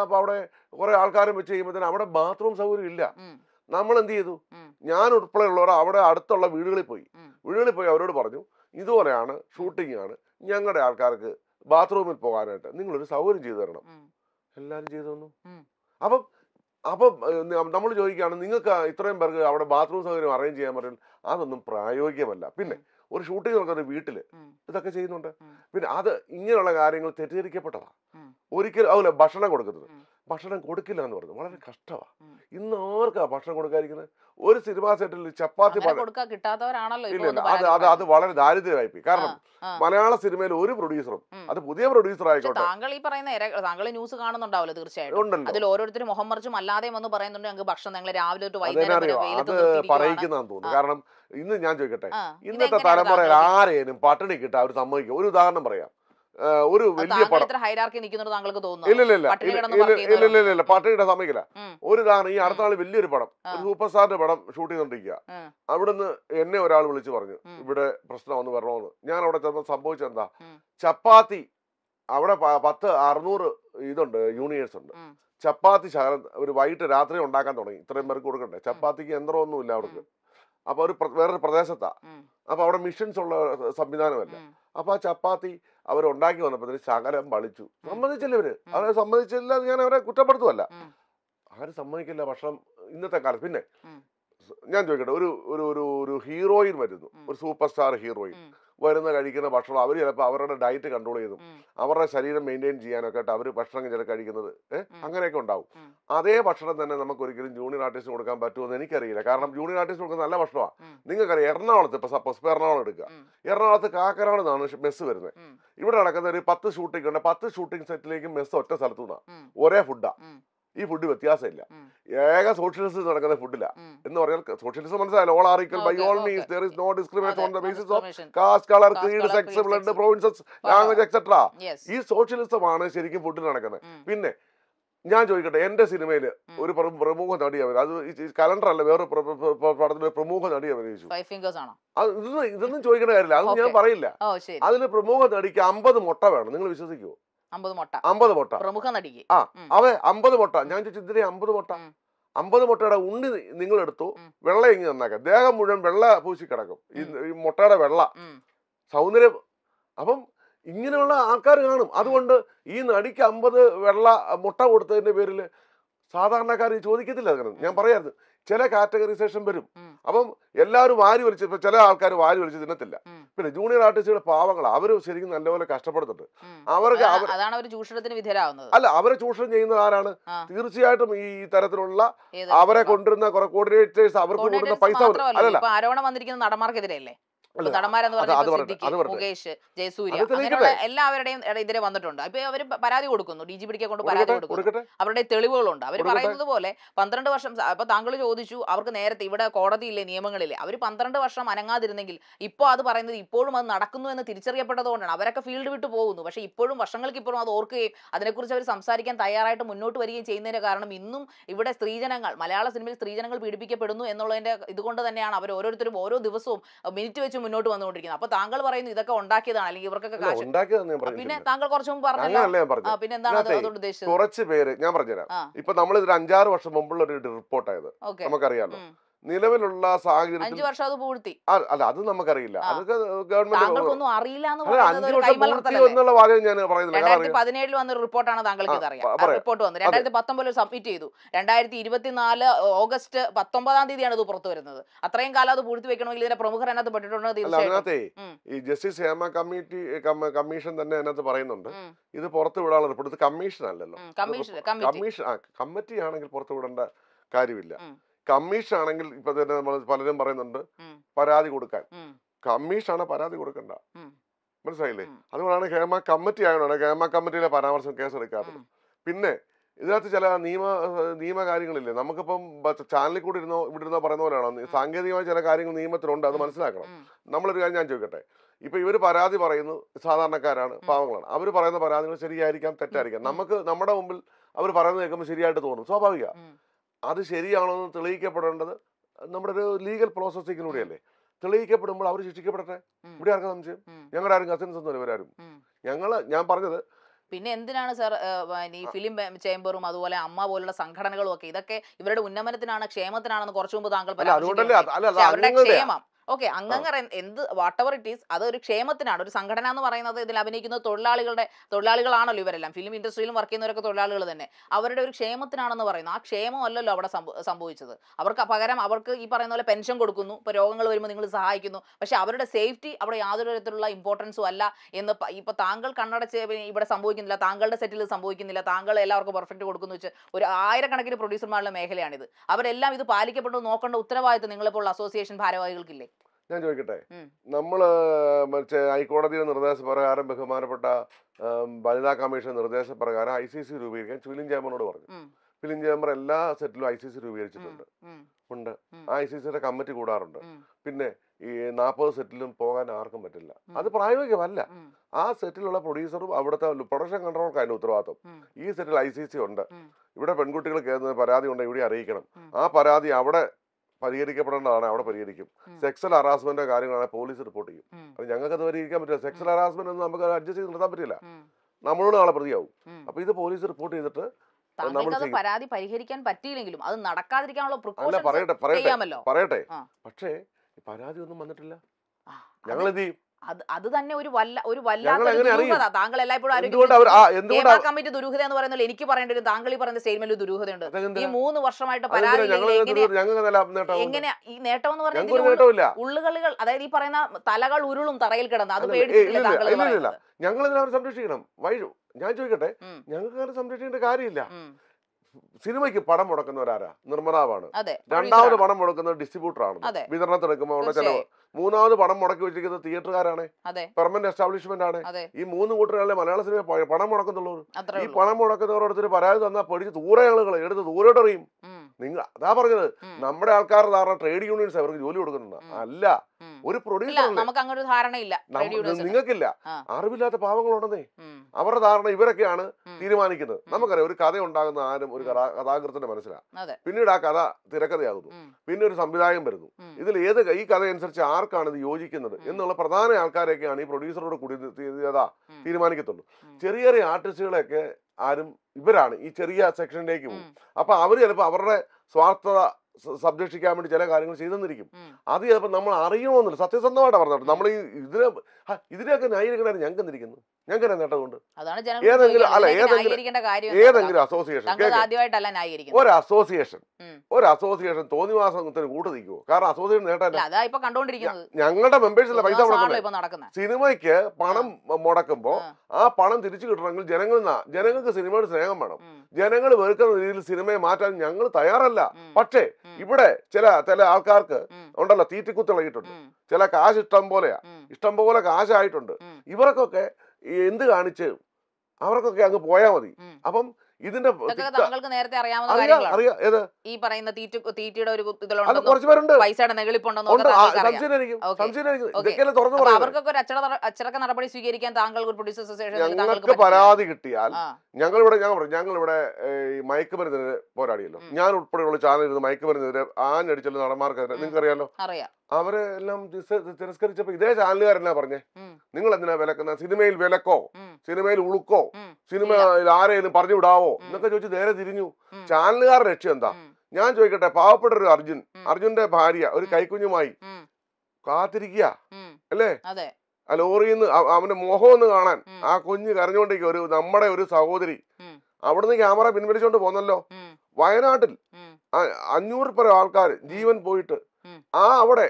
അപ്പൊ അവിടെ കുറെ ആൾക്കാരും വെച്ച് ചെയ്യുമ്പോഴത്തേന് അവിടെ ബാത്റൂം സൗകര്യം ഇല്ല നമ്മൾ എന്ത് ചെയ്തു ഞാൻ ഉൾപ്പെടെയുള്ളവർ അവിടെ അടുത്തുള്ള വീടുകളിൽ പോയി വീടുകളിൽ പോയി അവരോട് പറഞ്ഞു ഇതുപോലെയാണ് ഷൂട്ടിംഗ് ആണ് ഞങ്ങളുടെ ആൾക്കാർക്ക് ബാത്റൂമിൽ പോകാനായിട്ട് നിങ്ങളൊരു സൗകര്യം ചെയ്തു തരണം എല്ലാവരും ചെയ്തു തന്നു അപ്പം അപ്പം നമ്മൾ ചോദിക്കുകയാണ് നിങ്ങൾക്ക് ഇത്രയും പേർക്ക് അവിടെ ബാത്റൂം സൗകര്യം അറേഞ്ച് ചെയ്യാൻ പറ്റും അതൊന്നും പ്രായോഗികമല്ല പിന്നെ ഒരു ഷൂട്ടിംഗ് നടക്കുന്ന വീട്ടിൽ ഇതൊക്കെ ചെയ്യുന്നുണ്ട് പിന്നെ അത് ഇങ്ങനെയുള്ള കാര്യങ്ങൾ തെറ്റിദ്ധരിക്കപ്പെട്ടതാണ് ഒരിക്കലും അതുപോലെ ഭക്ഷണം കൊടുക്കുന്നത് ഭക്ഷണം കൊടുക്കില്ല എന്ന് പറഞ്ഞു വളരെ കഷ്ടമാണ് ഇന്ന് ആർക്കാ ഭക്ഷണം കൊടുക്കാതിരിക്കുന്നത് ഒരു സിനിമാ സെറ്റിൽ ചപ്പാത്തി ഇല്ല അത് അത് അത് വളരെ ദാരിദ്ര്യമായിപ്പോയി കാരണം മലയാള സിനിമയിൽ ഒരു പ്രൊഡ്യൂസറും അത് പുതിയ പ്രൊഡ്യൂസർ ആയിക്കോട്ടെ താങ്കൾ ഈ പറയുന്ന താങ്കൾ ന്യൂസ് കാണുന്നുണ്ടാവല്ലോ തീർച്ചയായിട്ടും അതിൽ ഓരോരുത്തരും മുഖം മറിച്ചും അല്ലാതെ വന്ന് പറയുന്നുണ്ട് ഞങ്ങൾക്ക് ഭക്ഷണം ഞങ്ങൾ രാവിലെ തൊട്ട് വൈകുന്നേരം അത് പറയിക്കുന്നതാന്ന് തോന്നുന്നു കാരണം ഇന്ന് ഞാൻ ചോദിക്കട്ടെ ഇന്നത്തെ തലമുറയിൽ ആരേനും പട്ടിണി കിട്ടാൻ അവർ സമ്മതിക്കും ഒരു ഉദാഹരണം പറയാം ഒരു വലിയ പടം ഇല്ല പട്ടിയുടെ സമ്മതിക്കില്ല ഒരു കാരണം ഈ അടുത്ത ആള് വലിയൊരു പടം ഒരു സൂപ്പർ സ്റ്റാറിന്റെ പടം ഷൂട്ട് ചെയ്തോണ്ടിരിക്കുക അവിടുന്ന് എന്നെ ഒരാൾ വിളിച്ചു പറഞ്ഞു ഇവിടെ പ്രശ്നം പ്രശ്നമാണെന്ന് വരണോന്ന് ഞാൻ അവിടെ ചെന്ന സംഭവിച്ചെന്താ ചപ്പാത്തി അവിടെ പത്ത് അറുന്നൂറ് ഇതുണ്ട് യൂണിയേഴ്സ് ഉണ്ട് ചപ്പാത്തി ശകലം ഒരു വൈകിട്ട് രാത്രി ഉണ്ടാക്കാൻ തുടങ്ങി ഇത്രയും പേർക്ക് കൊടുക്കണ്ടേ ചപ്പാത്തിക്ക് ഇല്ല അവർക്ക് അപ്പൊ ഒരു വേറൊരു പ്രദേശത്താ അപ്പൊ അവിടെ മിഷൻസ് ഉള്ള സംവിധാനമല്ല അപ്പൊ ആ ചപ്പാത്തി അവർ ഉണ്ടാക്കി വന്നപ്പോഴത്തേന് ശകലം വളിച്ചു സമ്മതിച്ചില്ല ഇവര് അവരെ സമ്മതിച്ചില്ല ഞാൻ അവരെ കുറ്റപ്പെടുത്തുമല്ല ആരും സമ്മതിക്കില്ല ഭക്ഷണം ഇന്നത്തെ കാലത്ത് പിന്നെ ഞാൻ ചോദിക്കട്ടെ ഒരു ഒരു ഒരു ഹീറോയിൻ വരുന്നു ഒരു സൂപ്പർ സ്റ്റാർ ഹീറോയിൻ വരുന്ന കഴിക്കുന്ന ഭക്ഷണം അവർ ചിലപ്പോൾ അവരുടെ ഡയറ്റ് കൺട്രോൾ ചെയ്തു അവരുടെ ശരീരം മെയിൻറ്റെയിൻ ചെയ്യാനൊക്കെ ആയിട്ട് അവർ ഭക്ഷണം ചില കഴിക്കുന്നത് അങ്ങനെയൊക്കെ ഉണ്ടാവും അതേ ഭക്ഷണം തന്നെ നമുക്ക് ഒരിക്കലും ജൂനിയർ ആർട്ടിസ്റ്റിന് കൊടുക്കാൻ പറ്റുമെന്ന് എനിക്കറിയില്ല കാരണം ജൂനിയർ ആർട്ടിസ്റ്റ് കൊടുക്കുന്ന നല്ല ഭക്ഷണമാണ് നിങ്ങൾക്കറിയാം എറണാകുളത്ത് ഇപ്പൊ സപ്പോസ് ഇപ്പൊ എറണാകുളം എടുക്കുക എറണാകുളത്ത് കാക്കനാട് നിന്നാണ് മെസ്സ് വരുന്നത് ഇവിടെ നടക്കുന്ന ഒരു പത്ത് ഷൂട്ടിംഗ് ഉണ്ട് പത്ത് ഷൂട്ടിംഗ് സെറ്റിലേക്ക് മെസ്സ് ഒറ്റ സ്ഥലത്തു നിന്നാണ് ഒരേ ഫുഡാണ് ഈ ഫുഡ് വ്യത്യാസമില്ല ഏക സോഷ്യലിസം നടക്കുന്ന ഫുഡില്ല എന്ന് പറഞ്ഞാൽ സോഷ്യലിസം മനസ്സിലായാലും all are equal by all means there is no discrimination on the basis of caste colour creed sex blood provinces language etcetera ഈ സോഷ്യലിസമാണ് ശരിക്കും ഫുഡിൽ നടക്കുന്നത് പിന്നെ ഞാൻ ചോദിക്കട്ടെ എന്റെ സിനിമയിൽ ഒരു പ്രമുഖ നടി അവർ അത് കലണ്ടർ അല്ല വേറെ പടത്തിലെ പ്രമുഖ നടി അഭിനയിച്ചു അത് ഇതൊന്നും ചോദിക്കേണ്ട കാര്യമില്ല അതൊന്നും ഞാൻ പറയില്ല oh, അതിന് പ്രമുഖ നടിക്ക് അമ്പത് മുട്ട വേണം നിങ്ങൾ വിശ്വസിക്കുമോ അമ്പത് മുട്ട പ്രമുഖ നടിക്ക് ആ അവ അമ്പത് മുട്ട ഞാൻ ചോദിച്ചതിന് അമ്പത് മുട്ട അമ്പത് മുട്ടയുടെ ഉണ്ണി നിങ്ങൾ എടുത്തു വെള്ള ഇങ്ങനെ നന്നാക്കാം ദേഹം മുഴുവൻ വെള്ള പൂശി കിടക്കും ഈ മുട്ടയുടെ വെള്ള സൗന്ദര്യം അപ്പം ഇങ്ങനെയുള്ള ആൾക്കാർ കാണും അതുകൊണ്ട് ഈ നടിക്ക് അമ്പത് വെള്ള മുട്ട കൊടുത്തതിന്റെ പേരിൽ സാധാരണക്കാർ ചോദിക്കത്തില്ല അങ്ങനെ ഞാൻ പറയായിരുന്നു ചില കാറ്റഗറി സേഷൻ വരും അപ്പം എല്ലാവരും വാരി വലിച്ചു ചില ആൾക്കാർ വാരി വലിച്ച് തിന്നത്തില്ല പിന്നെ ജൂനിയർ ആർട്ടിസ്റ്റുകൾ പാവങ്ങളാണ് അവർ ശരിക്കും നല്ലപോലെ കഷ്ടപ്പെടുന്നുണ്ട് അവർക്ക് അതാണ് ചൂഷണത്തിന് അല്ല അവരെ ചൂഷണം ചെയ്യുന്നത് ആരാണ് തീർച്ചയായിട്ടും ഈ തരത്തിലുള്ള അവരെ കൊണ്ടുവരുന്ന കുറെ കോർഡിനേറ്റേഴ്സ് അവർക്ക് കൊടുക്കുന്ന പൈസ അല്ലല്ലോ ആരോപണം വന്നിരിക്കുന്ന നടന്മാർക്കെതിരെയല്ലേ ജയസൂര്യ എല്ലാവരുടെയും എതിരെ വന്നിട്ടുണ്ട് അപ്പൊ അവർ പരാതി കൊടുക്കുന്നു ഡി ജി പിടിക്കെ കൊണ്ട് പരാതി കൊടുക്കുന്നു അവരുടെ തെളിവുകളുണ്ട് അവർ പറയുന്നത് പോലെ പന്ത്രണ്ട് വർഷം അപ്പൊ താങ്കൾ ചോദിച്ചു അവർക്ക് നേരത്തെ ഇവിടെ കോടതിയില്ലേ നിയമങ്ങളില്ലേ അവർ പന്ത്രണ്ട് വർഷം അനങ്ങാതിരുന്നെങ്കിൽ ഇപ്പൊ അത് പറയുന്നത് ഇപ്പോഴും അത് നടക്കുന്നു എന്ന് തിരിച്ചറിയപ്പെട്ടതുകൊണ്ടാണ് അവരൊക്കെ ഫീൽഡ് വിട്ടു പോകുന്നു പക്ഷേ ഇപ്പോഴും വർഷങ്ങൾക്ക് ഇപ്പോഴും അത് ഓർക്കുകയും അതിനെക്കുറിച്ച് അവർ സംസാരിക്കാൻ തയ്യാറായിട്ട് മുന്നോട്ട് വരികയും ചെയ്യുന്നതിന് കാരണം ഇന്നും ഇവിടെ സ്ത്രീജനങ്ങൾ മലയാള സിനിമയിൽ സ്ത്രീജനങ്ങൾ പീഡിപ്പിക്കപ്പെടുന്നു എന്നുള്ളതിന്റെ ഇതുകൊണ്ട് തന്നെയാണ് അവർ ഓരോരുത്തരും ഓരോ ദിവസവും മിനിറ്റ് വെച്ച് മുന്നോട്ട് വന്നുകൊണ്ടിരിക്കുന്നത് അപ്പൊ താങ്കൾ പറയുന്നു ഇതൊക്കെ ഉണ്ടാക്കിയതാണ് അല്ലെങ്കിൽ ഇവർക്കൊക്കെ പിന്നെ താങ്കൾ കുറച്ച് മുമ്പ് പറഞ്ഞു പിന്നെ കുറച്ച് പേര് ഞാൻ പറഞ്ഞുതരാം ഇപ്പൊ നമ്മൾ ഇതൊരു അഞ്ചാറ് വർഷം മുമ്പുള്ള ഒരു റിപ്പോർട്ടായത് നമുക്കറിയാമല്ലോ നിലവിലുള്ള സാഹചര്യം അഞ്ചു വർഷം അത് അല്ല അത് നമുക്കറിയില്ല അതൊക്കെ ഗവൺമെന്റ് അറിയില്ല അഞ്ചു വർഷം പൂഴ്ത്തി എന്നുള്ള വാചകം ഞാൻ പറയുന്നില്ല രണ്ടായിരത്തി പതിനേഴിൽ വന്ന റിപ്പോർട്ടാണ് താങ്കൾക്ക് ഇതറിയാം റിപ്പോർട്ട് വന്നു രണ്ടായിരത്തി പത്തൊമ്പതിൽ സബ്മിറ്റ് ചെയ്തു രണ്ടായിരത്തി ഇരുപത്തിനാല് ഓഗസ്റ്റ് പത്തൊമ്പതാം തീയതിയാണ് ഇത് പുറത്തു വരുന്നത് അത്രയും കാലം അത് പൂഴ്ത്തി വെക്കണമെങ്കിൽ ഇതിന്റെ പ്രമുഖർ അതിനകത്ത് പെട്ടിട്ടുണ്ടോ അതിനകത്തെ ഈ ജസ്റ്റിസ് ഹേമ കമ്മിറ്റി കമ്മീഷൻ തന്നെ അതിനകത്ത് പറയുന്നുണ്ട് ഇത് പുറത്തു വിടാനുള്ള റിപ്പോർട്ട് ഇത് കമ്മീഷൻ അല്ലല്ലോ കമ്മീഷൻ കമ്മീഷൻ കമ്മിറ്റി ആണെങ്കിൽ പുറത്തു വിടേണ്ട കാര്യമില്ല കമ്മീഷൻ ആണെങ്കിൽ ഇപ്പൊ തന്നെ നമ്മൾ പലരും പറയുന്നുണ്ട് പരാതി കൊടുക്കാൻ കമ്മീഷനാണ് പരാതി കൊടുക്കണ്ട മനസ്സിലായില്ലേ അതുകൊണ്ടാണ് ഹേമ കമ്മിറ്റി ആയതുകൊണ്ടാണ് ഹേമ കമ്മിറ്റിയിലെ പരാമർശം കേസ് എടുക്കാത്തത് പിന്നെ ഇതിനകത്ത് ചില നിയമ കാര്യങ്ങളില്ലേ നമുക്കിപ്പം ചാനലിൽ കൂടി ഇരുന്നോ ഇവിടെ ഇരുന്നോ പറയുന്ന പോലെയാണോ സാങ്കേതികമായ ചില കാര്യങ്ങൾ നിയമത്തിലുണ്ട് അത് മനസ്സിലാക്കണം നമ്മളൊരു കാര്യം ഞാൻ ചോദിക്കട്ടെ ഇപ്പൊ ഇവർ പരാതി പറയുന്നു സാധാരണക്കാരാണ് പാവങ്ങളാണ് അവർ പറയുന്ന പരാതികൾ ശരിയായിരിക്കാം തെറ്റായിരിക്കാം നമുക്ക് നമ്മുടെ മുമ്പിൽ അവർ പറയുന്നത് കേൾക്കുമ്പോൾ ശരിയായിട്ട് തോന്നും സ്വാഭാവിക അത് ശരിയാണോ എന്ന് തെളിയിക്കപ്പെടേണ്ടത് നമ്മുടെ ഒരു ലീഗൽ പ്രോസസ്സിങ്ങിലൂടെയല്ലേ തെളിയിക്കപ്പെടുമ്പോൾ അവർ ശിക്ഷിക്കപ്പെടട്ടെ ഇവിടെ ആർക്കും സംശയം ഞങ്ങളുടെ ആരും കസിൻസ് ഒന്നും ഇവരാരും ഞങ്ങള് ഞാൻ പറഞ്ഞത് പിന്നെ എന്തിനാണ് സർ ഈ ഫിലിം ചേംബറും അതുപോലെ അമ്മ പോലുള്ള സംഘടനകളും ഒക്കെ ഇതൊക്കെ ഇവരുടെ ഉന്നമനത്തിനാണ് ക്ഷേമത്തിനാണെന്ന് കുറച്ചു മുമ്പ് താങ്കൾ പറഞ്ഞു അവരുടെ ക്ഷേമം ഓക്കെ അംഗങ്ങൾ എന്ത് വാട്ട് എവർ ഇറ്റ് ഈസ് അത് ഒരു ക്ഷേമത്തിനാണ് ഒരു സംഘടന എന്ന് പറയുന്നത് ഇതിൽ അഭിനയിക്കുന്ന തൊഴിലാളികളുടെ തൊഴിലാളികളാണല്ലോ ഇവരെല്ലാം ഫിലിം ഇൻഡസ്ട്രിയിലും വർക്ക് ചെയ്യുന്നവരൊക്കെ തൊഴിലാളികൾ തന്നെ അവരുടെ ഒരു ക്ഷേമത്തിനാണെന്ന് പറയുന്നത് ആ ക്ഷേമമല്ലല്ലോ അവിടെ സംഭവിച്ചത് അവർക്ക് പകരം അവർക്ക് ഈ പറയുന്ന പോലെ പെൻഷൻ കൊടുക്കുന്നു ഇപ്പൊ രോഗങ്ങൾ വരുമ്പോൾ നിങ്ങൾ സഹായിക്കുന്നു പക്ഷെ അവരുടെ സേഫ്റ്റി അവിടെ യാതൊരു തരത്തിലുള്ള ഇമ്പോർട്ടൻസും അല്ല എന്ന് ഇപ്പൊ താങ്കൾ കണ്ണടച്ച് ഇവിടെ സംഭവിക്കുന്നില്ല താങ്കളുടെ സെറ്റിൽ സംഭവിക്കുന്നില്ല താങ്കൾ എല്ലാവർക്കും പെർഫെക്റ്റ് കൊടുക്കുന്നു വെച്ച് ഒരു ആയിരക്കണക്കിന് പ്രൊഡ്യൂസർമാരുടെ മേഖലയാണിത് അവരെല്ലാം ഇത് പാലിക്കപ്പെട്ടു നോക്കേണ്ട ഉത്തരവാദിത്വം നിങ്ങളിപ്പോൾ അസോസിയേഷൻ ഭാരവാഹികൾക്കില്ലേ ഞാൻ ചോദിക്കട്ടെ നമ്മൾ മറ്റേ ഹൈക്കോടതിയുടെ നിർദ്ദേശപ്രകാരം ബഹുമാനപ്പെട്ട വനിതാ കമ്മീഷൻ നിർദ്ദേശപ്രകാരം ഐ സി സി രൂപീകരിക്കാൻ ഫിലിം ചേമ്പറിനോട് പറഞ്ഞു ഫിലിം ചേമ്പർ എല്ലാ സെറ്റിലും ഐ സി സി രൂപീകരിച്ചിട്ടുണ്ട് ഉണ്ട് ആ ഐ സി സിയുടെ കമ്മിറ്റി കൂടാറുണ്ട് പിന്നെ ഈ നാൽപ്പത് സെറ്റിലും പോകാൻ ആർക്കും പറ്റില്ല അത് പ്രായോഗികമല്ല ആ സെറ്റിലുള്ള പ്രൊഡ്യൂസറും അവിടുത്തെ പ്രൊഡക്ഷൻ കൺട്രോൾക്ക് അതിന്റെ ഉത്തരവാദിത്വം ഈ സെറ്റിൽ ഐ സി സി ഉണ്ട് ഇവിടെ പെൺകുട്ടികൾ കേൾക്കുന്ന പരാതി ഉണ്ട് ഇവിടെ അറിയിക്കണം ആ പരാതി അവിടെ പരിഹരിക്കപ്പെടേണ്ടതാണ് അവിടെ പരിഹരിക്കും സെക്സൽ ഹറാസ്മെന്റ് കാര്യങ്ങളാണ് പോലീസ് റിപ്പോർട്ട് ചെയ്യും അപ്പൊ ഞങ്ങൾക്ക് അത് പരിഹരിക്കാൻ പറ്റില്ല സെക്സൽ ഹറാസ്മെന്റ് ഒന്നും നമുക്ക് അഡ്ജസ്റ്റ് ചെയ്ത് നിർത്താൻ പറ്റില്ല നമ്മളോട് നാളെ പ്രതിയാവും അപ്പൊ ഇത് പോലീസ് റിപ്പോർട്ട് ചെയ്തിട്ട് പരാതി പരിഹരിക്കാൻ പറ്റിയില്ലെങ്കിലും അത് നടക്കാതിരിക്കാനുള്ള പ്രിക്കോഷൻ പറയട്ടെ പറയട്ടെ പക്ഷേ പരാതി ഒന്നും വന്നിട്ടില്ല ഞങ്ങൾ എന്ത് ചെയ്യും അത് അത് തന്നെ ഒരു വല്ല ഒരു വല്ലാത്ത താങ്കൾ എല്ലായ്പ്പോഴും കമ്മിറ്റി ദുരൂഹത എന്ന് പറയുന്നത് എനിക്ക് പറയേണ്ട ഒരു താങ്കൾ ഈ പറയുന്ന സ്റ്റേറ്റ്മെന്റ് ദുരൂഹതയുണ്ട് ഈ മൂന്ന് വർഷമായിട്ട് പരാതി എങ്ങനെ ഈ നേട്ടം എന്ന് പറഞ്ഞാൽ ഉള്ളുകളികൾ അതായത് ഈ പറയുന്ന തലകൾ ഉരുളും തറയിൽ കിടന്ന് അത് പേടിച്ചിട്ടില്ല ഞങ്ങൾ സംരക്ഷിക്കണം ഞാൻ ചോദിക്കട്ടെ ഞങ്ങൾക്ക് സംരക്ഷിക്കേണ്ട കാര്യമില്ല സിനിമയ്ക്ക് പണം മുടക്കുന്നവരാരാ നിർമ്മാതാവാണ് രണ്ടാമത് പണം മുടക്കുന്നത് ഡിസ്ട്രിബ്യൂട്ടറാണ് വിതരണത്തിനെടുക്കുമ്പോൾ ഉള്ള ചെലവ് മൂന്നാമത് പണം മുടക്കി വെച്ചിരിക്കുന്നത് തിയേറ്ററുകാരാണ് പെർമനന്റ് എസ്റ്റാബ്ലിഷ്മെന്റ് ആണ് ഈ മൂന്ന് കൂട്ടരല്ലേ മലയാള സിനിമ പണം മുടക്കുന്നുള്ളൂ ഈ പണം മുടക്കുന്നവരോടൊത്തിരി പരാതി തന്നാൽ പേടിച്ച് ദൂരെ ആളുകൾ എടുത്ത് ദൂരോട്ടറിയും നിങ്ങൾ അതാ പറഞ്ഞത് നമ്മുടെ ആൾക്കാർ ധാരണ ട്രേഡ് യൂണിയൻസ് അവർക്ക് ജോലി കൊടുക്കുന്നുണ്ട് അല്ല ഒരു പ്രൊഡ്യൂസർ നമുക്ക് ധാരണയില്ല നിങ്ങൾക്കില്ല അറിവില്ലാത്ത പാവങ്ങളുണ്ടെന്നേ അവരുടെ ധാരണ ഇവരൊക്കെയാണ് തീരുമാനിക്കുന്നത് നമുക്കറിയാം ഒരു കഥ ഉണ്ടാകുന്ന ആരും ഒരു കഥാകൃത്തിന്റെ മനസ്സിലാണ് പിന്നീട് ആ കഥ തിരക്കഥയാകുന്നു പിന്നെ ഒരു സംവിധായകൻ വരുന്നു ഇതിൽ ഏത് ഈ കഥ അനുസരിച്ച് ആർക്കാണ് ഇത് യോജിക്കുന്നത് എന്നുള്ള പ്രധാന ആൾക്കാരെയൊക്കെയാണ് ഈ പ്രൊഡ്യൂസറോട് കൂടി തീരുമാനിക്കത്തുള്ളൂ ചെറിയ ചെറിയ ആർട്ടിസ്റ്റുകളെയൊക്കെ ആരും ഇവരാണ് ഈ ചെറിയ സെക്ഷനിലേക്ക് പോകും അപ്പൊ അവർ ചിലപ്പോ അവരുടെ സ്വാർത്ഥത സംരക്ഷിക്കാൻ വേണ്ടി ചില കാര്യങ്ങൾ ചെയ്തെന്നിരിക്കും അത് ചിലപ്പോൾ നമ്മൾ അറിയണമെന്നില്ല സത്യസന്ധമായിട്ട് പറഞ്ഞു നമ്മൾ ഈ ഇതിനെ ഇതിനെയൊക്കെ ന്യായീകരിക്കണമായിരുന്നു ഞങ്ങൾക്ക് എന്തിരിക്കുന്നു ഞങ്ങൾക്ക് തന്നെ നേട്ടമുണ്ട് ഏതെങ്കിലും അല്ല ഏതെങ്കിലും ഏതെങ്കിലും അസോസിയേഷൻ ഒരു അസോസിയേഷൻ ഒരു അസോസിയേഷൻ തോന്നിവാസത്തിന് കൂട്ട് നിൽക്കുമോ കാരണം അസോസിയേഷൻ നേട്ടം ഞങ്ങളുടെ മെമ്പേഴ്സിലെ പൈസ സിനിമയ്ക്ക് പണം മുടക്കുമ്പോൾ ആ പണം തിരിച്ചു കിട്ടണമെങ്കിൽ ജനങ്ങൾ ജനങ്ങൾക്ക് സിനിമയുടെ സ്നേഹം വേണം ജനങ്ങൾ വെറുക്കുന്ന രീതിയിൽ സിനിമയെ മാറ്റാൻ ഞങ്ങൾ തയ്യാറല്ല പക്ഷേ ഇവിടെ ചില ചില ആൾക്കാർക്ക് ഉണ്ടല്ലോ തീറ്റിക്കുത്ത് ഇളകിയിട്ടുണ്ട് ചില കാശ് ഇഷ്ടം പോലെയാ ഇഷ്ടം പോലെ കാശായിട്ടുണ്ട് ഇവർക്കൊക്കെ എന്ത് കാണിച്ച് അവർക്കൊക്കെ അങ്ങ് പോയാൽ മതി അപ്പം ഇതിന്റെ താങ്കൾക്ക് നേരത്തെ അറിയാവുന്ന ഈ പറയുന്ന അവർക്കൊക്കെ ഒരു അച്ചടക്ക നടപടി സ്വീകരിക്കാൻ താങ്കൾ ഒരു അസോസിയേഷൻ ഞങ്ങൾക്ക് പരാതി കിട്ടിയാൽ ഞങ്ങൾ ഇവിടെ ഞാൻ പറഞ്ഞു ഞങ്ങൾ ഇവിടെ ഈ പോരാടിയല്ലോ ഞാൻ ഉൾപ്പെടെയുള്ള ചാനൽ ഇരുന്ന് ആഞ്ഞടിച്ചല്ലോ നടന്മാർക്കെതിരെ നിങ്ങൾക്കറിയാലോ അറിയാം അവരെ എല്ലാം തിരസ്കരിച്ചപ്പോ ഇതേ ചാനലുകാരെന്നാ പറഞ്ഞേ നിങ്ങൾ എന്തിനാ വിലക്കുന്ന സിനിമയിൽ വിലക്കോ സിനിമയിൽ ഉളുക്കോ സിനിമയിൽ ആരെയും പറഞ്ഞു വിടാവോ എന്നൊക്കെ ചോദിച്ചു നേരെ തിരിഞ്ഞു ചാനലുകാരുടെ ലക്ഷ്യം എന്താ ഞാൻ ചോദിക്കട്ടെ പാവപ്പെട്ട ഒരു അർജുൻ അർജുന്റെ ഭാര്യ ഒരു കൈക്കുഞ്ഞുമായി കാത്തിരിക്കുക അല്ലേ ആ ലോറിന്ന് അവന്റെ മുഖം ഒന്ന് കാണാൻ ആ കുഞ്ഞ് കരഞ്ഞുകൊണ്ടിരിക്കുക ഒരു നമ്മുടെ ഒരു സഹോദരി അവിടുന്ന് ക്യാമറ പിൻവലിച്ചോണ്ട് പോന്നല്ലോ വയനാട്ടിൽ അഞ്ഞൂറ് പേരെ ആൾക്കാർ ജീവൻ പോയിട്ട് ആ അവിടെ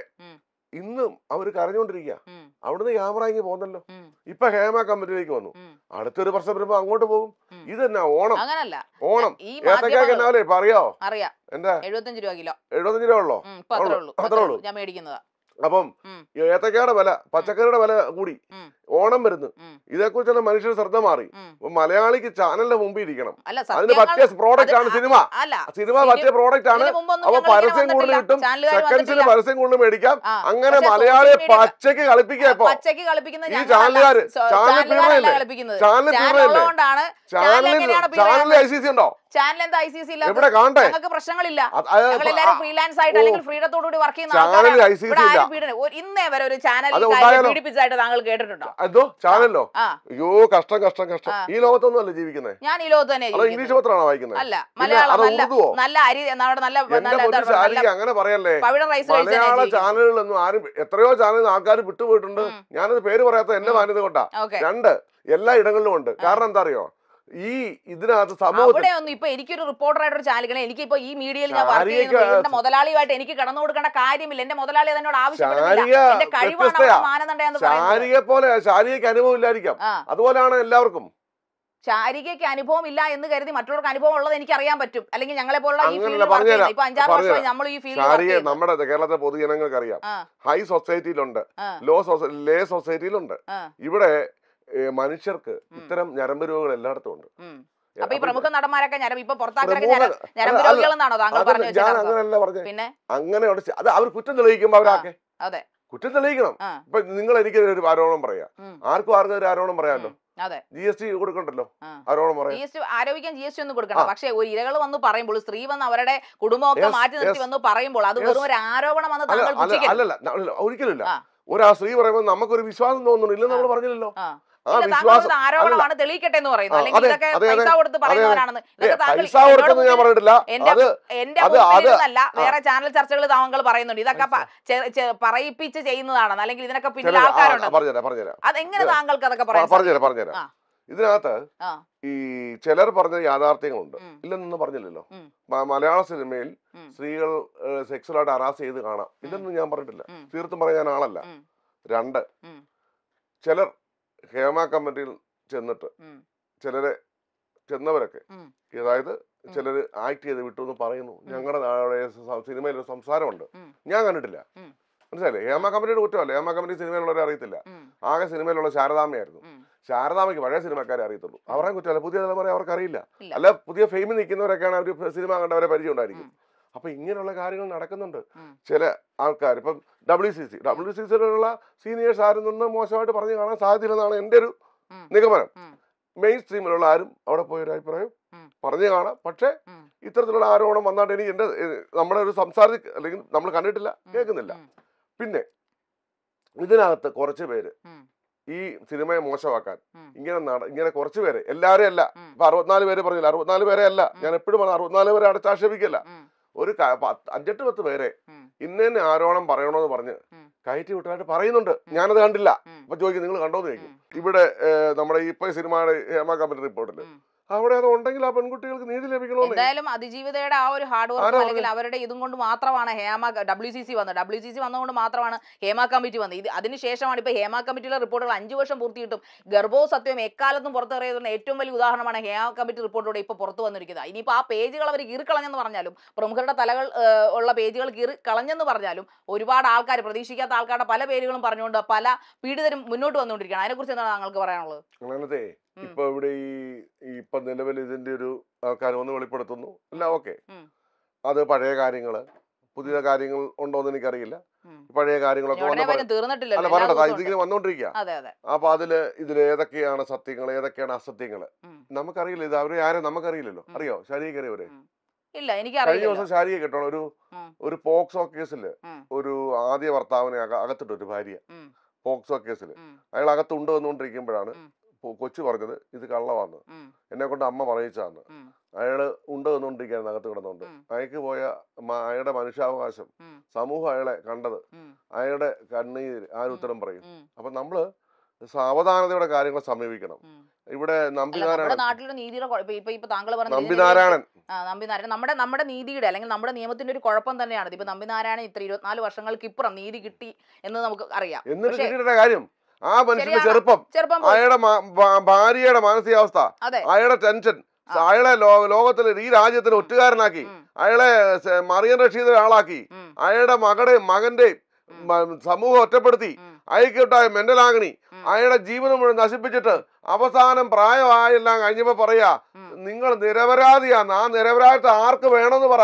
ഇന്നും അവർ കരഞ്ഞോണ്ടിരിക്ക അവിടുന്ന് ക്യാമറ ഇങ്ങി പോകുന്നല്ലോ ഇപ്പൊ ഹേമ കമ്പനിയിലേക്ക് വന്നു അടുത്തൊരു വർഷം വരുമ്പോ അങ്ങോട്ട് പോകും ഇത് തന്നെ ഓണം ഓണം ഏത്തക്കാക്ക് എന്നാലേ ഇപ്പൊ അറിയാവോ എന്താ എഴുപത്തഞ്ച് രൂപ കിലോ എഴുപത്തഞ്ച് രൂപ ഉള്ളോ അത്രേ ഉള്ളൂ ഞാൻ മേടിക്കുന്നതാ അപ്പം ഏത്തക്കയുടെ വില പച്ചക്കറിയുടെ വില കൂടി ഓണം വരുന്നു ഇതേക്കുറിച്ചുള്ള മനുഷ്യർ ശ്രദ്ധ മാറി മലയാളിക്ക് ചാനലിന്റെ മുമ്പിൽ ഇരിക്കണം അതിന് പറ്റിയ പ്രോഡക്റ്റ് ആണ് സിനിമ സിനിമ പറ്റിയ പ്രോഡക്റ്റ് ആണ് അപ്പൊ പരസ്യം കൂടുതൽ കിട്ടും സെക്കൻഡ്സിന് പരസ്യം കൂടുതൽ മേടിക്കാം അങ്ങനെ മലയാളിയെ പച്ചക്ക് കളിപ്പിക്കുക ഈ ചാനലുകാര് ചാനൽ ചാനൽ ചാനലിൽ ഐ സി സി ഉണ്ടോ ചാനൽ എന്താ പ്രശ്നങ്ങളില്ല ഫ്രീലാൻസ് ആയിട്ട് അല്ലെങ്കിൽ വർക്ക് ചെയ്യുന്ന ഒരു താങ്കൾ കേട്ടിട്ടുണ്ടോ അയ്യോ കഷ്ടം കഷ്ടം കഷ്ടം ഈ ഞാൻ ഈ ഇംഗ്ലീഷ് അല്ല മലയാളം നല്ല നല്ല ചാനലുകളൊന്നും ആരും എത്രയോ ചാനൽ ആൾക്കാർ വിട്ടുപോയിട്ടുണ്ട് ഞാനത് പേര് പറയാത്ത എന്റെ മാന്യത കൊണ്ടാ രണ്ട് എല്ലാ ഇടങ്ങളിലും ഉണ്ട് കാരണം എന്താ അറിയോ ഈ ഇതിനകത്ത് സമൂഹം ഇപ്പൊ എനിക്കൊരു റിപ്പോർട്ടറായിട്ട് ഒരു ചാലിക്കണം എനിക്കിപ്പോ ഈ മീഡിയയിൽ ഞാൻ വർക്ക് മുതലാളിയുമായിട്ട് എനിക്ക് കടന്നു കൊടുക്കേണ്ട കാര്യമില്ല എന്റെ മുതലാളി അതിനോട് ആവശ്യപ്പെടുന്നില്ല ശാരികയെ പോലെ അനുഭവം ഇല്ലായിരിക്കാം അതുപോലെയാണ് എല്ലാവർക്കും ശാരികയ്ക്ക് അനുഭവം ഇല്ല എന്ന് കരുതി മറ്റുള്ളവർക്ക് അനുഭവം ഉള്ളത് എനിക്ക് അറിയാൻ പറ്റും അല്ലെങ്കിൽ ഞങ്ങളെ പോലുള്ള ഈ അഞ്ചാറ് നമ്മൾ ഈ നമ്മുടെ കേരളത്തിലെ പൊതുജനങ്ങൾക്ക് അറിയാം ഹൈ സൊസൈറ്റിയിലുണ്ട് ലോ സൊസൈറ്റി ലേ സൊസൈറ്റിയിലുണ്ട് ഇവിടെ മനുഷ്യർക്ക് ഇത്തരം ഞരമ്പ് രോഗങ്ങൾ എല്ലായിടത്തും ഉണ്ട് ഈ പ്രമുഖ നടന്മാരൊക്കെ ഞരമ്പ് താങ്കൾ പറഞ്ഞു ഞാൻ അങ്ങനെയല്ല പറഞ്ഞു പിന്നെ അങ്ങനെ അത് അവർ കുറ്റം തെളിയിക്കുമ്പോ അവരാക്കെ അതെ കുറ്റം തെളിയിക്കണം ഇപ്പൊ നിങ്ങൾ എനിക്ക് ഒരു ആരോപണം പറയാ ആർക്കും ആർക്കും ഒരു ആരോപണം പറയാമല്ലോ ജി എസ് ടി കൊടുക്കണ്ടല്ലോ ആരോപണം പറയാം ജി എസ് ടി ആരോപിക്കാൻ ജി എസ് ടി ഒന്നും കൊടുക്കണം പക്ഷേ ഒരു ഇരകൾ വന്ന് പറയുമ്പോൾ സ്ത്രീ വന്ന് അവരുടെ കുടുംബമൊക്കെ മാറ്റി നിർത്തി വന്ന് പറയുമ്പോൾ അത് ഒരു ആരോപണം താങ്കൾ അല്ലല്ല ഒരിക്കലും ഒരാ സ്ത്രീ പറയുമ്പോൾ നമുക്കൊരു വിശ്വാസം തോന്നുന്നു ഇല്ലെന്ന് നമ്മൾ പറഞ്ഞില്ലല്ലോ ആരോപണമാണ് തെളിയിക്കട്ടെ എന്ന് പറയുന്നു അല്ലെങ്കിൽ ഇതൊക്കെ കൊടുത്ത് പറയുന്നവരാണെന്ന് പൈസ ഞാൻ പറഞ്ഞിട്ടില്ല എന്റെ വേറെ ചാനൽ ചർച്ചകൾ താങ്കൾ പറയുന്നുണ്ട് ഇതൊക്കെ പറയിപ്പിച്ച് ചെയ്യുന്നതാണെന്ന് അല്ലെങ്കിൽ ഇതിനൊക്കെ പിന്നിൽ ആൾക്കാരുണ്ട് അതെങ്ങനെ താങ്കൾക്ക് അതൊക്കെ പറഞ്ഞുതരാം പറഞ്ഞുതരാം ഇതിനകത്ത് ഈ ചിലർ പറഞ്ഞ യാഥാർത്ഥ്യങ്ങളുണ്ട് ഇല്ലെന്നൊന്നും പറഞ്ഞില്ലല്ലോ മലയാള സിനിമയിൽ സ്ത്രീകൾ സെക്സ്വലായിട്ട് അറാസ് ചെയ്ത് കാണാം ഇല്ലെന്നും ഞാൻ പറഞ്ഞിട്ടില്ല തീർത്തും പറയാൻ ആളല്ല രണ്ട് ചിലർ ഹേമ കമ്മിറ്റിയിൽ ചെന്നിട്ട് ചിലരെ ചെന്നവരൊക്കെ അതായത് ചിലർ ആക്ട് ചെയ്ത് വിട്ടു എന്ന് പറയുന്നു ഞങ്ങളുടെ സിനിമയിൽ ഒരു സംസാരമുണ്ട് ഞാൻ കണ്ടിട്ടില്ല മനസ്സിലായില്ലേ ഹേമ കമ്പനിയുടെ കുറ്റമല്ല ഹേമ കമ്പനി സിനിമയിലുള്ളവരെ അറിയത്തില്ല ആകെ സിനിമയിലുള്ള ശാരദാമയായിരുന്നു ശാരദാമയ്ക്ക് പഴയ സിനിമക്കാരെ അറിയത്തുള്ളൂ അവരെ കുറ്റമല്ല പുതിയ തലമുറ അവർക്ക് അറിയില്ല അല്ല പുതിയ ഫെയിമിൽ നിൽക്കുന്നവരൊക്കെയാണ് അവർ സിനിമ കണ്ടവരെ പരിചയം ഉണ്ടായിരിക്കും അപ്പൊ ഇങ്ങനെയുള്ള കാര്യങ്ങൾ നടക്കുന്നുണ്ട് ചില ആൾക്കാർ ഇപ്പം W C C W C സിയിലുള്ള സീനിയേഴ്സ് ആരും നിന്ന് മോശമായിട്ട് പറഞ്ഞു കാണാൻ സാധ്യതയില്ലെന്നാണ് എൻ്റെ ഒരു നിഗമനം മെയിൻ സ്ട്രീമിലുള്ള ആരും അവിടെ പോയൊരു അഭിപ്രായം പറഞ്ഞു കാണാം പക്ഷെ ഇത്തരത്തിലുള്ള ആരോപണം വന്നാണ്ട് എനിക്ക് എൻ്റെ നമ്മുടെ ഒരു സംസാര അല്ലെങ്കിൽ നമ്മൾ കണ്ടിട്ടില്ല കേൾക്കുന്നില്ല പിന്നെ ഇതിനകത്ത് കുറച്ച് പേര് ഈ സിനിമയെ മോശമാക്കാൻ ഇങ്ങനെ നട ഇങ്ങനെ കുറച്ച് പേര് എല്ലാവരും അല്ല ഇപ്പൊ അറുപത്തിനാല് പേര് പറഞ്ഞില്ല അറുപത്തിനാല് പേരെ അല്ല ഞാൻ എപ്പോഴും അറുപത്തിനാല് പേരെ അടച്ചാക്ഷേപിക്കല്ല ഒരു അഞ്ചെട്ട് പത്ത് പേരെ തന്നെ ആരോണം പറയണോന്ന് പറഞ്ഞ് കയറ്റി വിട്ടതായിട്ട് പറയുന്നുണ്ട് ഞാനത് കണ്ടില്ല അപ്പൊ ചോദിക്കും നിങ്ങൾ കണ്ടോന്ന് ചോദിക്കും ഇവിടെ നമ്മുടെ ഇപ്പൊ സിനിമയുടെ ഹേമ കമ്പനി റിപ്പോർട്ടില് അവിടെ അത് ഉണ്ടെങ്കിൽ ആ പെൺകുട്ടികൾക്ക് നീതി ലഭിക്കണോ എന്തായാലും അതിജീവിതയുടെ ആ ഒരു ഹാർഡ് വർക്ക് അല്ലെങ്കിൽ അവരുടെ ഇതും കൊണ്ട് മാത്രമാണ് ഹേമ ഡബ്ല്യു സി സി വന്നത് ഡബ്ല്യു സി സി വന്നതുകൊണ്ട് മാത്രമാണ് ഹേമ കമ്മിറ്റി വന്നത് ഇത് അതിനുശേഷമാണ് ഇപ്പൊ ഹേമ കമ്മിറ്റിയിലെ റിപ്പോർട്ടുകൾ അഞ്ച് വർഷം പൂർത്തിയിട്ടും ഗർഭവ സത്യം എക്കാലത്തും പുറത്തിറങ്ങിയതിന് ഏറ്റവും വലിയ ഉദാഹരണമാണ് ഹേമ കമ്മിറ്റി റിപ്പോർട്ടിലൂടെ ഇപ്പൊ പുറത്തു വന്നിരിക്കുന്നത് ഇനിയിപ്പോ ആ പേജുകൾ അവർ കീറിക്കളഞ്ഞെന്ന് പറഞ്ഞാലും പ്രമുഖരുടെ തലകൾ ഉള്ള പേജുകൾ കീറി കളഞ്ഞെന്ന് പറഞ്ഞാലും ഒരുപാട് ആൾക്കാർ പ്രതീക്ഷിക്കാത്ത ആൾക്കാരുടെ പല പേരുകളും പറഞ്ഞുകൊണ്ട് പല പീഡിതരും മുന്നോട്ട് വന്നുകൊണ്ടിരിക്കുകയാണ് അതിനെക്കുറിച്ച് എന്താണ് താങ്കൾക്ക് പറയാനുള്ളത് ഇപ്പൊ ഇവിടെ ഈ ഇപ്പൊ നിലവിൽ ഇതിന്റെ ഒരു ആൾക്കാർ ഒന്ന് വെളിപ്പെടുത്തുന്നു അല്ല ഓക്കെ അത് പഴയ കാര്യങ്ങള് പുതിയ കാര്യങ്ങൾ ഉണ്ടോ എന്ന് എനിക്കറിയില്ല പഴയ കാര്യങ്ങളൊക്കെ അല്ല ഇതിങ്ങനെ വന്നുകൊണ്ടിരിക്കുക അപ്പൊ അതില് ഇതിൽ ഏതൊക്കെയാണ് സത്യങ്ങൾ ഏതൊക്കെയാണ് അസത്യങ്ങൾ നമുക്കറിയില്ല ഇത് അവരെ ആരും നമുക്കറിയില്ലല്ലോ അറിയോ ശാരീരികരെ ഇല്ല എനിക്ക് കഴിഞ്ഞ ദിവസം ശാരിയെ കേട്ടോളൂ ഒരു ഒരു പോക്സോ കേസില് ഒരു ആദ്യ ഭർത്താവിനെ അകത്തിട്ടു ഒരു ഭാര്യ പോക്സോ കേസിൽ അയാൾ അകത്ത് കൊണ്ടുവന്നുകൊണ്ടിരിക്കുമ്പോഴാണ് കൊച്ചു പറഞ്ഞത് ഇത് കള്ളവാന്ന് എന്നെ കൊണ്ട് അമ്മ പറയിച്ചാന്ന് അയാള് ഉണ്ട് എന്നുകൊണ്ടിരിക്കുകയാണ് അകത്ത് കിടന്നുകൊണ്ട് അയക്ക് പോയ അയാളുടെ മനുഷ്യാവകാശം സമൂഹം അയാളെ കണ്ടത് അയാളുടെ കണ്ണീർ ഉത്തരം പറയും അപ്പൊ നമ്മള് സാവധാനതയുടെ കാര്യങ്ങൾ സമീപിക്കണം ഇവിടെ നമ്പിനാരായണൻ താങ്കൾ നമ്പിനാരായണൻ നമ്പിനാരായണൻ നമ്മുടെ നമ്മുടെ നീതിയുടെ അല്ലെങ്കിൽ നമ്മുടെ നിയമത്തിന്റെ ഒരു കുഴപ്പം തന്നെയാണ് ഇപ്പൊ നമ്പിനാരായണൻ ഇത്ര ഇരുപത്തിനാല് വർഷങ്ങൾക്ക് ഇപ്പുറം നീതി കിട്ടി എന്ന് നമുക്ക് അറിയാം എന്നിട്ട് കാര്യം ആ മനുഷ്യന്റെ ചെറുപ്പം അയാളുടെ ഭാര്യയുടെ മാനസികാവസ്ഥ അയാളുടെ ടെൻഷൻ അയാളെ ലോകത്തിൽ ഈ രാജ്യത്തിന് ഒറ്റുകാരനാക്കി അയാളെ മറിയൻ രക്ഷിത ഒരാളാക്കി അയാളുടെ മകടെ മകന്റെയും സമൂഹം ഒറ്റപ്പെടുത്തി അയക്കിട്ടായ മെന്റലാഗ്നി അയാളുടെ ജീവിതം മുഴുവൻ നശിപ്പിച്ചിട്ട് അവസാനം പ്രായമായെല്ലാം കഴിഞ്ഞപ്പോ പറയാ നിങ്ങൾ നിരപരാധിയാണ് ആ നിരപരാധിത്വം ആർക്ക് വേണമെന്ന് പറ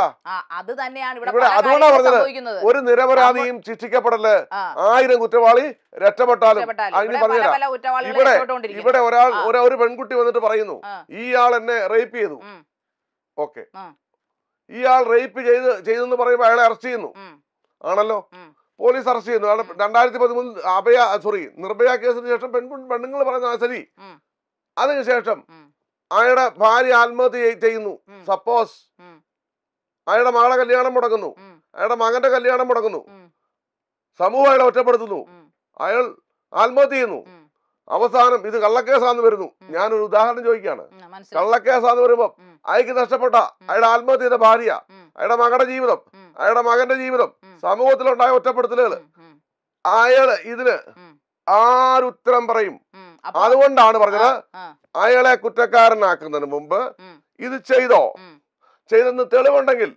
അത് തന്നെയാണ് ഇവിടെ അതുകൊണ്ടാ പറഞ്ഞത് ഒരു നിരപരാധിയും ശിക്ഷിക്കപ്പെടല് ആയിരം കുറ്റവാളി രക്ഷപ്പെട്ടാലും ഇവിടെ ഇവിടെ ഒരാൾ ഒരു പെൺകുട്ടി വന്നിട്ട് പറയുന്നു ഈ ആൾ എന്നെ റേപ്പ് ചെയ്തു ഓക്കെ ഇയാൾ റേപ്പ് ചെയ്ത് ചെയ്തെന്ന് പറയുമ്പോൾ അയാളെ അറസ്റ്റ് ചെയ്യുന്നു ആണല്ലോ പോലീസ് അറസ്റ്റ് ചെയ്യുന്നു രണ്ടായിരത്തി പതിമൂന്ന് അഭയ സോറി നിർഭയ കേസിന് ശേഷം പെൺകു പെണ്ണുങ്ങൾ പറയുന്ന ശരി അതിനുശേഷം അയാളുടെ ഭാര്യ ആത്മഹത്യ ചെയ്യുന്നു സപ്പോസ് അയാളുടെ മകളെ കല്യാണം മുടക്കുന്നു അയാളുടെ മകന്റെ കല്യാണം മുടക്കുന്നു സമൂഹം അയാളെ ഒറ്റപ്പെടുത്തുന്നു അയാൾ ആത്മഹത്യ ചെയ്യുന്നു അവസാനം ഇത് കള്ളക്കേസാന്ന് വരുന്നു ഒരു ഉദാഹരണം ചോദിക്കുകയാണ് കള്ളക്കേസാന്ന് വരുമ്പോ അയക്ക് നഷ്ടപ്പെട്ട അയാളുടെ ആത്മഹത്യ ഭാര്യ അയാളുടെ മകളുടെ ജീവിതം അയാളുടെ മകന്റെ ജീവിതം സമൂഹത്തിലുണ്ടായ ഒറ്റപ്പെടുത്തലുകൾ അയാള് ഇതിന് ആരുത്തരം പറയും അതുകൊണ്ടാണ് പറഞ്ഞത് അയാളെ കുറ്റക്കാരനാക്കുന്നതിന് മുമ്പ് ഇത് ചെയ്തോ ചെയ്തെന്ന് തെളിവുണ്ടെങ്കിൽ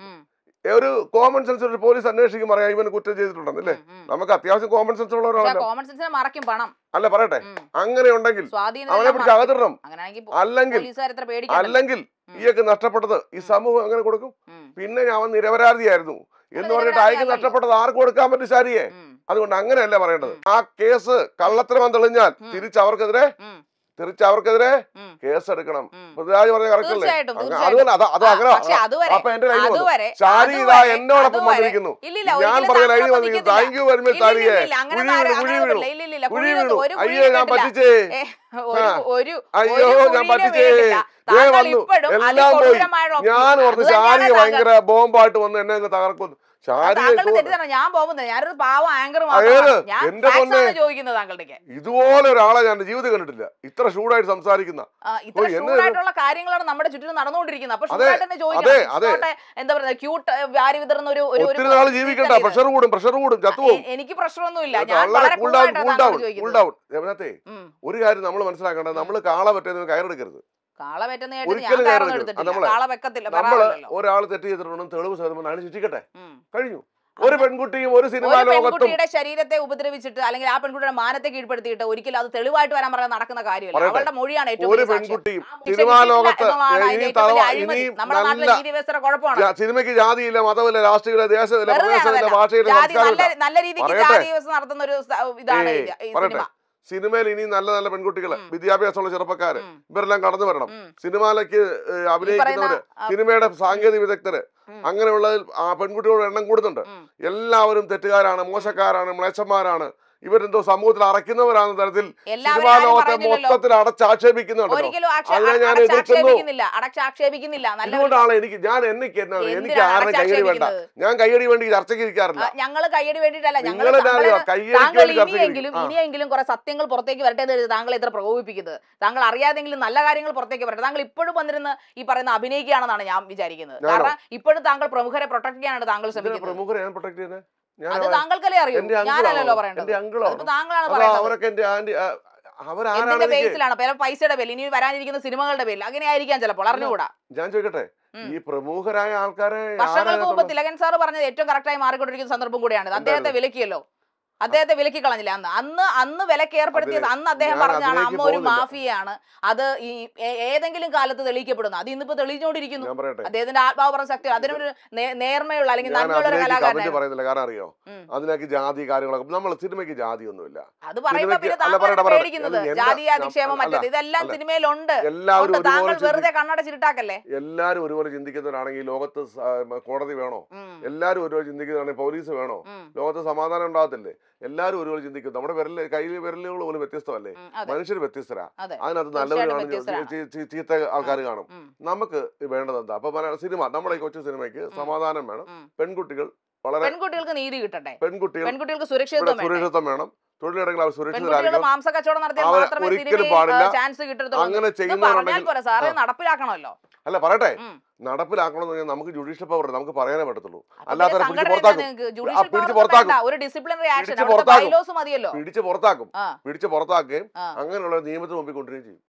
ഒരു കോമൺ സെൻസ് ഒരു പോലീസ് അന്വേഷിക്കും പറയാം ഇവൻ കുറ്റം ചെയ്തിട്ടുണ്ടെന്നല്ലേ നമുക്ക് അത്യാവശ്യം കോമൺ സെൻസ് ഉള്ള ഒരാളാണ് അല്ല പറയട്ടെ അങ്ങനെ ഉണ്ടെങ്കിൽ അവനെ പിടിച്ച് അകത്തിടണം അല്ലെങ്കിൽ അല്ലെങ്കിൽ ഈയൊക്കെ നഷ്ടപ്പെട്ടത് ഈ സമൂഹം എങ്ങനെ കൊടുക്കും പിന്നെ അവൻ നിരപരാധിയായിരുന്നു എന്ന് പറഞ്ഞിട്ട് അയക്ക് നഷ്ടപ്പെട്ടത് ആർക്ക് കൊടുക്കാൻ പറ്റും ശാരിയെ അതുകൊണ്ട് അങ്ങനെയല്ലേ പറയേണ്ടത് ആ കേസ് കള്ളത്തരമാൻ തെളിഞ്ഞാൽ തിരിച്ചവർക്കെതിരെ അവർക്കെതിരെ തിരിച്ച് അവർക്കെതിരെ കേസെടുക്കണം പൃഥ്വിരാജ് പറഞ്ഞ കറക്റ്റല്ലേ അതുതന്നെ അത് അങ്ങനെ അപ്പൊ എന്റെ ലൈൻ ഷാരി ഇതാ എന്നോടൊപ്പം വന്നിരിക്കുന്നു ഞാൻ പറഞ്ഞ ലൈനിൽ വന്നിരിക്കുന്നു താങ്ക് യു വെരി മച്ച് ഷാരിയെ വീണു അയ്യോ ഞാൻ പറ്റിച്ചേ അയ്യോ ഞാൻ പറ്റിച്ചേ വന്നു എല്ലാം പോയി ഞാൻ ഓർത്ത് ഷാരി ഭയങ്കര ബോംബായിട്ട് വന്ന് എന്നെ തകർക്കുന്നു ഞാൻ പോകുന്നത് ഇതുപോലെ ഒരാളെ ഞാൻ ജീവിതം കണ്ടിട്ടില്ല ഇത്ര ഷൂടായിട്ട് സംസാരിക്കുന്ന കാര്യങ്ങളാണ് നടന്നുകൊണ്ടിരിക്കുന്നത് എന്താ ക്യൂട്ട് ഒരു ജീവിക്കണ്ട പ്രഷർ കൂടും പ്രഷർ കൂടും ചത്തുപോകും എനിക്ക് പ്രഷറൊന്നുമില്ല ഒരു കാര്യം നമ്മൾ മനസ്സിലാക്കേണ്ടത് നമ്മൾ കാള പറ്റുന്ന കയറെടുക്കരുത് നമ്മള് ഒരാൾ തെറ്റ് ചെയ്തിട്ടുണ്ടെന്നും തെളിവ് സഹിതം അതിന് ശിക്ഷിക്കട്ടെ കഴിഞ്ഞു ഒരു പെൺകുട്ടിയും ഒരു സിനിമ പെൺകുട്ടിയുടെ ശരീരത്തെ ഉപദ്രവിച്ചിട്ട് അല്ലെങ്കിൽ ആ പെൺകുട്ടിയുടെ മാനത്തെ കീഴ്പ്പെടുത്തിയിട്ട് ഒരിക്കലും അത് തെളിവായിട്ട് വരാൻ പറഞ്ഞാൽ നടക്കുന്ന കാര്യമല്ല അവളുടെ മൊഴിയാണ് ഏറ്റവും ഒരു പെൺകുട്ടിയും സിനിമാ ലോകത്ത് നമ്മുടെ നാട്ടിലെ നീതി വ്യവസ്ഥ കുഴപ്പമാണ് സിനിമയ്ക്ക് ജാതിയില്ല മതമില്ല രാഷ്ട്രീയ ദേശത്തില്ല ഭാഷയില്ല നല്ല രീതിക്ക് ജാതി ദിവസം നടത്തുന്ന ഒരു ഇതാണ് സിനിമ സിനിമയിൽ ഇനി നല്ല നല്ല പെൺകുട്ടികള് വിദ്യാഭ്യാസമുള്ള ചെറുപ്പക്കാര് ഇവരെല്ലാം കടന്നു വരണം സിനിമയിലേക്ക് അഭിനയിക്കുന്നവര് സിനിമയുടെ സാങ്കേതിക വിദഗ്ധര് അങ്ങനെയുള്ള ആ പെൺകുട്ടികളുടെ എണ്ണം കൂടുന്നുണ്ട് എല്ലാവരും തെറ്റുകാരാണ് മോശക്കാരാണ് മ്ലേച്ഛന്മാരാണ് ഇവരെന്തോ സമൂഹത്തിൽ അറയ്ക്കുന്നവരാണ് തരത്തിൽ സിനിമാ ലോകത്തെ മൊത്തത്തിൽ അടച്ചാക്ഷേപിക്കുന്നുണ്ട് അതിനെ ഞാൻ എതിർക്കുന്നു ഇതുകൊണ്ടാണ് എനിക്ക് ഞാൻ എനിക്ക് എനിക്ക് ആരുടെ കയ്യടി വേണ്ട ഞാൻ കയ്യടി വേണ്ടി ചർച്ചയ്ക്ക് ഇരിക്കാറില്ല ഞങ്ങൾ ഇനിയെങ്കിലും ഇനിയെങ്കിലും കുറെ സത്യങ്ങൾ പുറത്തേക്ക് വരട്ടെ എന്ന് താങ്കൾ ഇത്ര പ്രകോപിപ്പിക്കുന്നത് താങ്കൾ അറിയാതെങ്കിലും നല്ല കാര്യങ്ങൾ പുറത്തേക്ക് വരട്ടെ താങ്കൾ ഇപ്പോഴും വന്നിരുന്ന് ഈ പറയുന്ന അഭിനയിക്കുകയാണെന്നാണ് ഞാൻ വിചാരിക്കുന്നത് കാരണം ഇപ്പോഴും താങ്കൾ പ്രമുഖരെ പ്രൊട്ടക്ട് ചെയ്യാനാണ് താങ്കൾ ശ്രമിക്കുന്നത് പ്രമുഖരെ ഞാൻ പ്രൊട്ടക്ട് ചെയ്യുന്നത് താങ്കൾക്കല്ലേ താങ്കളാണ് പൈസയുടെ പേരിൽ ഇനി വരാനിരിക്കുന്ന സിനിമകളുടെ പേരിൽ അങ്ങനെ ആയിരിക്കാം ചിലപ്പോൾ അറിഞ്ഞുകൂടാ ഞാൻ ചോദിക്കട്ടെ ഈ പ്രമുഖരായ ആൾക്കാരെ വർഷങ്ങൾക്ക് മുമ്പ് തിലകൻ സാർ പറഞ്ഞത് ഏറ്റവും കറക്റ്റായി മാറിക്കൊണ്ടിരിക്കുന്ന സന്ദർഭം കൂടിയാണ് അദ്ദേഹത്തെ വിലക്കിയല്ലോ അദ്ദേഹത്തെ വിലക്കി കളഞ്ഞില്ല അന്ന് അന്ന് അന്ന് വിലക്ക് ഏർപ്പെടുത്തിയത് അന്ന് അദ്ദേഹം പറഞ്ഞാണ് അമ്മ ഒരു മാഫിയാണ് അത് ഈ ഏതെങ്കിലും കാലത്ത് തെളിയിക്കപ്പെടുന്നു അത് ഇന്നിപ്പോ തെളിഞ്ഞുകൊണ്ടിരിക്കുന്നു അദ്ദേഹത്തിന്റെ പറഞ്ഞ ശക്തി അതിനൊരു നേർമയുള്ള അല്ലെങ്കിൽ നന്മയുള്ള ഒരു കാരണം അറിയോ അതിനൊക്കെ ജാതി കാര്യങ്ങളൊക്കെ നമ്മൾ സിനിമയ്ക്ക് ജാതി ഒന്നുമില്ല അത് പറയുന്നത് ജാതി അധിക്ഷേമം മറ്റേ ഇതെല്ലാം സിനിമയിലുണ്ട് താങ്കൾ വെറുതെ കണ്ണട ചിരുട്ടാക്കല്ലേ എല്ലാരും ഒരുപോലെ ചിന്തിക്കുന്നവരാണെങ്കിൽ ലോകത്ത് കോടതി വേണോ എല്ലാരും ഒരുപോലെ ചിന്തിക്കുന്നവരാണെങ്കിൽ പോലീസ് വേണോ ലോകത്ത് സമാധാനം ഉണ്ടാകത്തില്ലേ എല്ലാരും ഒരുപോലെ ചിന്തിക്കും നമ്മുടെ വിരൽ കയ്യിലെ വിരലുകൾ പോലും വ്യത്യസ്തമല്ലേ മനുഷ്യർ വ്യത്യസ്തരാ അതിനകത്ത് നല്ലവർ കാണും ചീത്ത ആൾക്കാർ കാണും നമുക്ക് വേണ്ടത് എന്താ അപ്പൊ മലയാള സിനിമ നമ്മുടെ കൊച്ചു സിനിമയ്ക്ക് സമാധാനം വേണം പെൺകുട്ടികൾ വളരെ പെൺകുട്ടികൾക്ക് നീതി കിട്ടട്ടെ പെൺകുട്ടികൾ പെൺകുട്ടികൾക്ക് സുരക്ഷിതത്വം സുരക്ഷിതത്വം വേണം തൊഴിലിടങ്ങൾ അവർ സുരക്ഷിതരായിരിക്കും ഒരിക്കലും പാടില്ല അങ്ങനെ ചെയ്യുന്നവരുണ്ടെങ്കിൽ നടപ്പിലാക്കണമല്ലോ അല്ല പറയട്ടെ നടപ്പിലാക്കണമെന്ന് പറഞ്ഞാൽ നമുക്ക് ജുഡീഷ്യൽ പവർ നമുക്ക് പറയാനേ പറ്റത്തുള്ളൂ അല്ലാതെ പിടിച്ച് പുറത്താക്കും പിടിച്ച് പുറത്താക്കും പിടിച്ച് പുറത്താക്കുകയും അങ്ങനെയുള്ള നിയമത്തിന് മുമ്പിൽ കൊണ്ടുവരികയും ചെയ്യും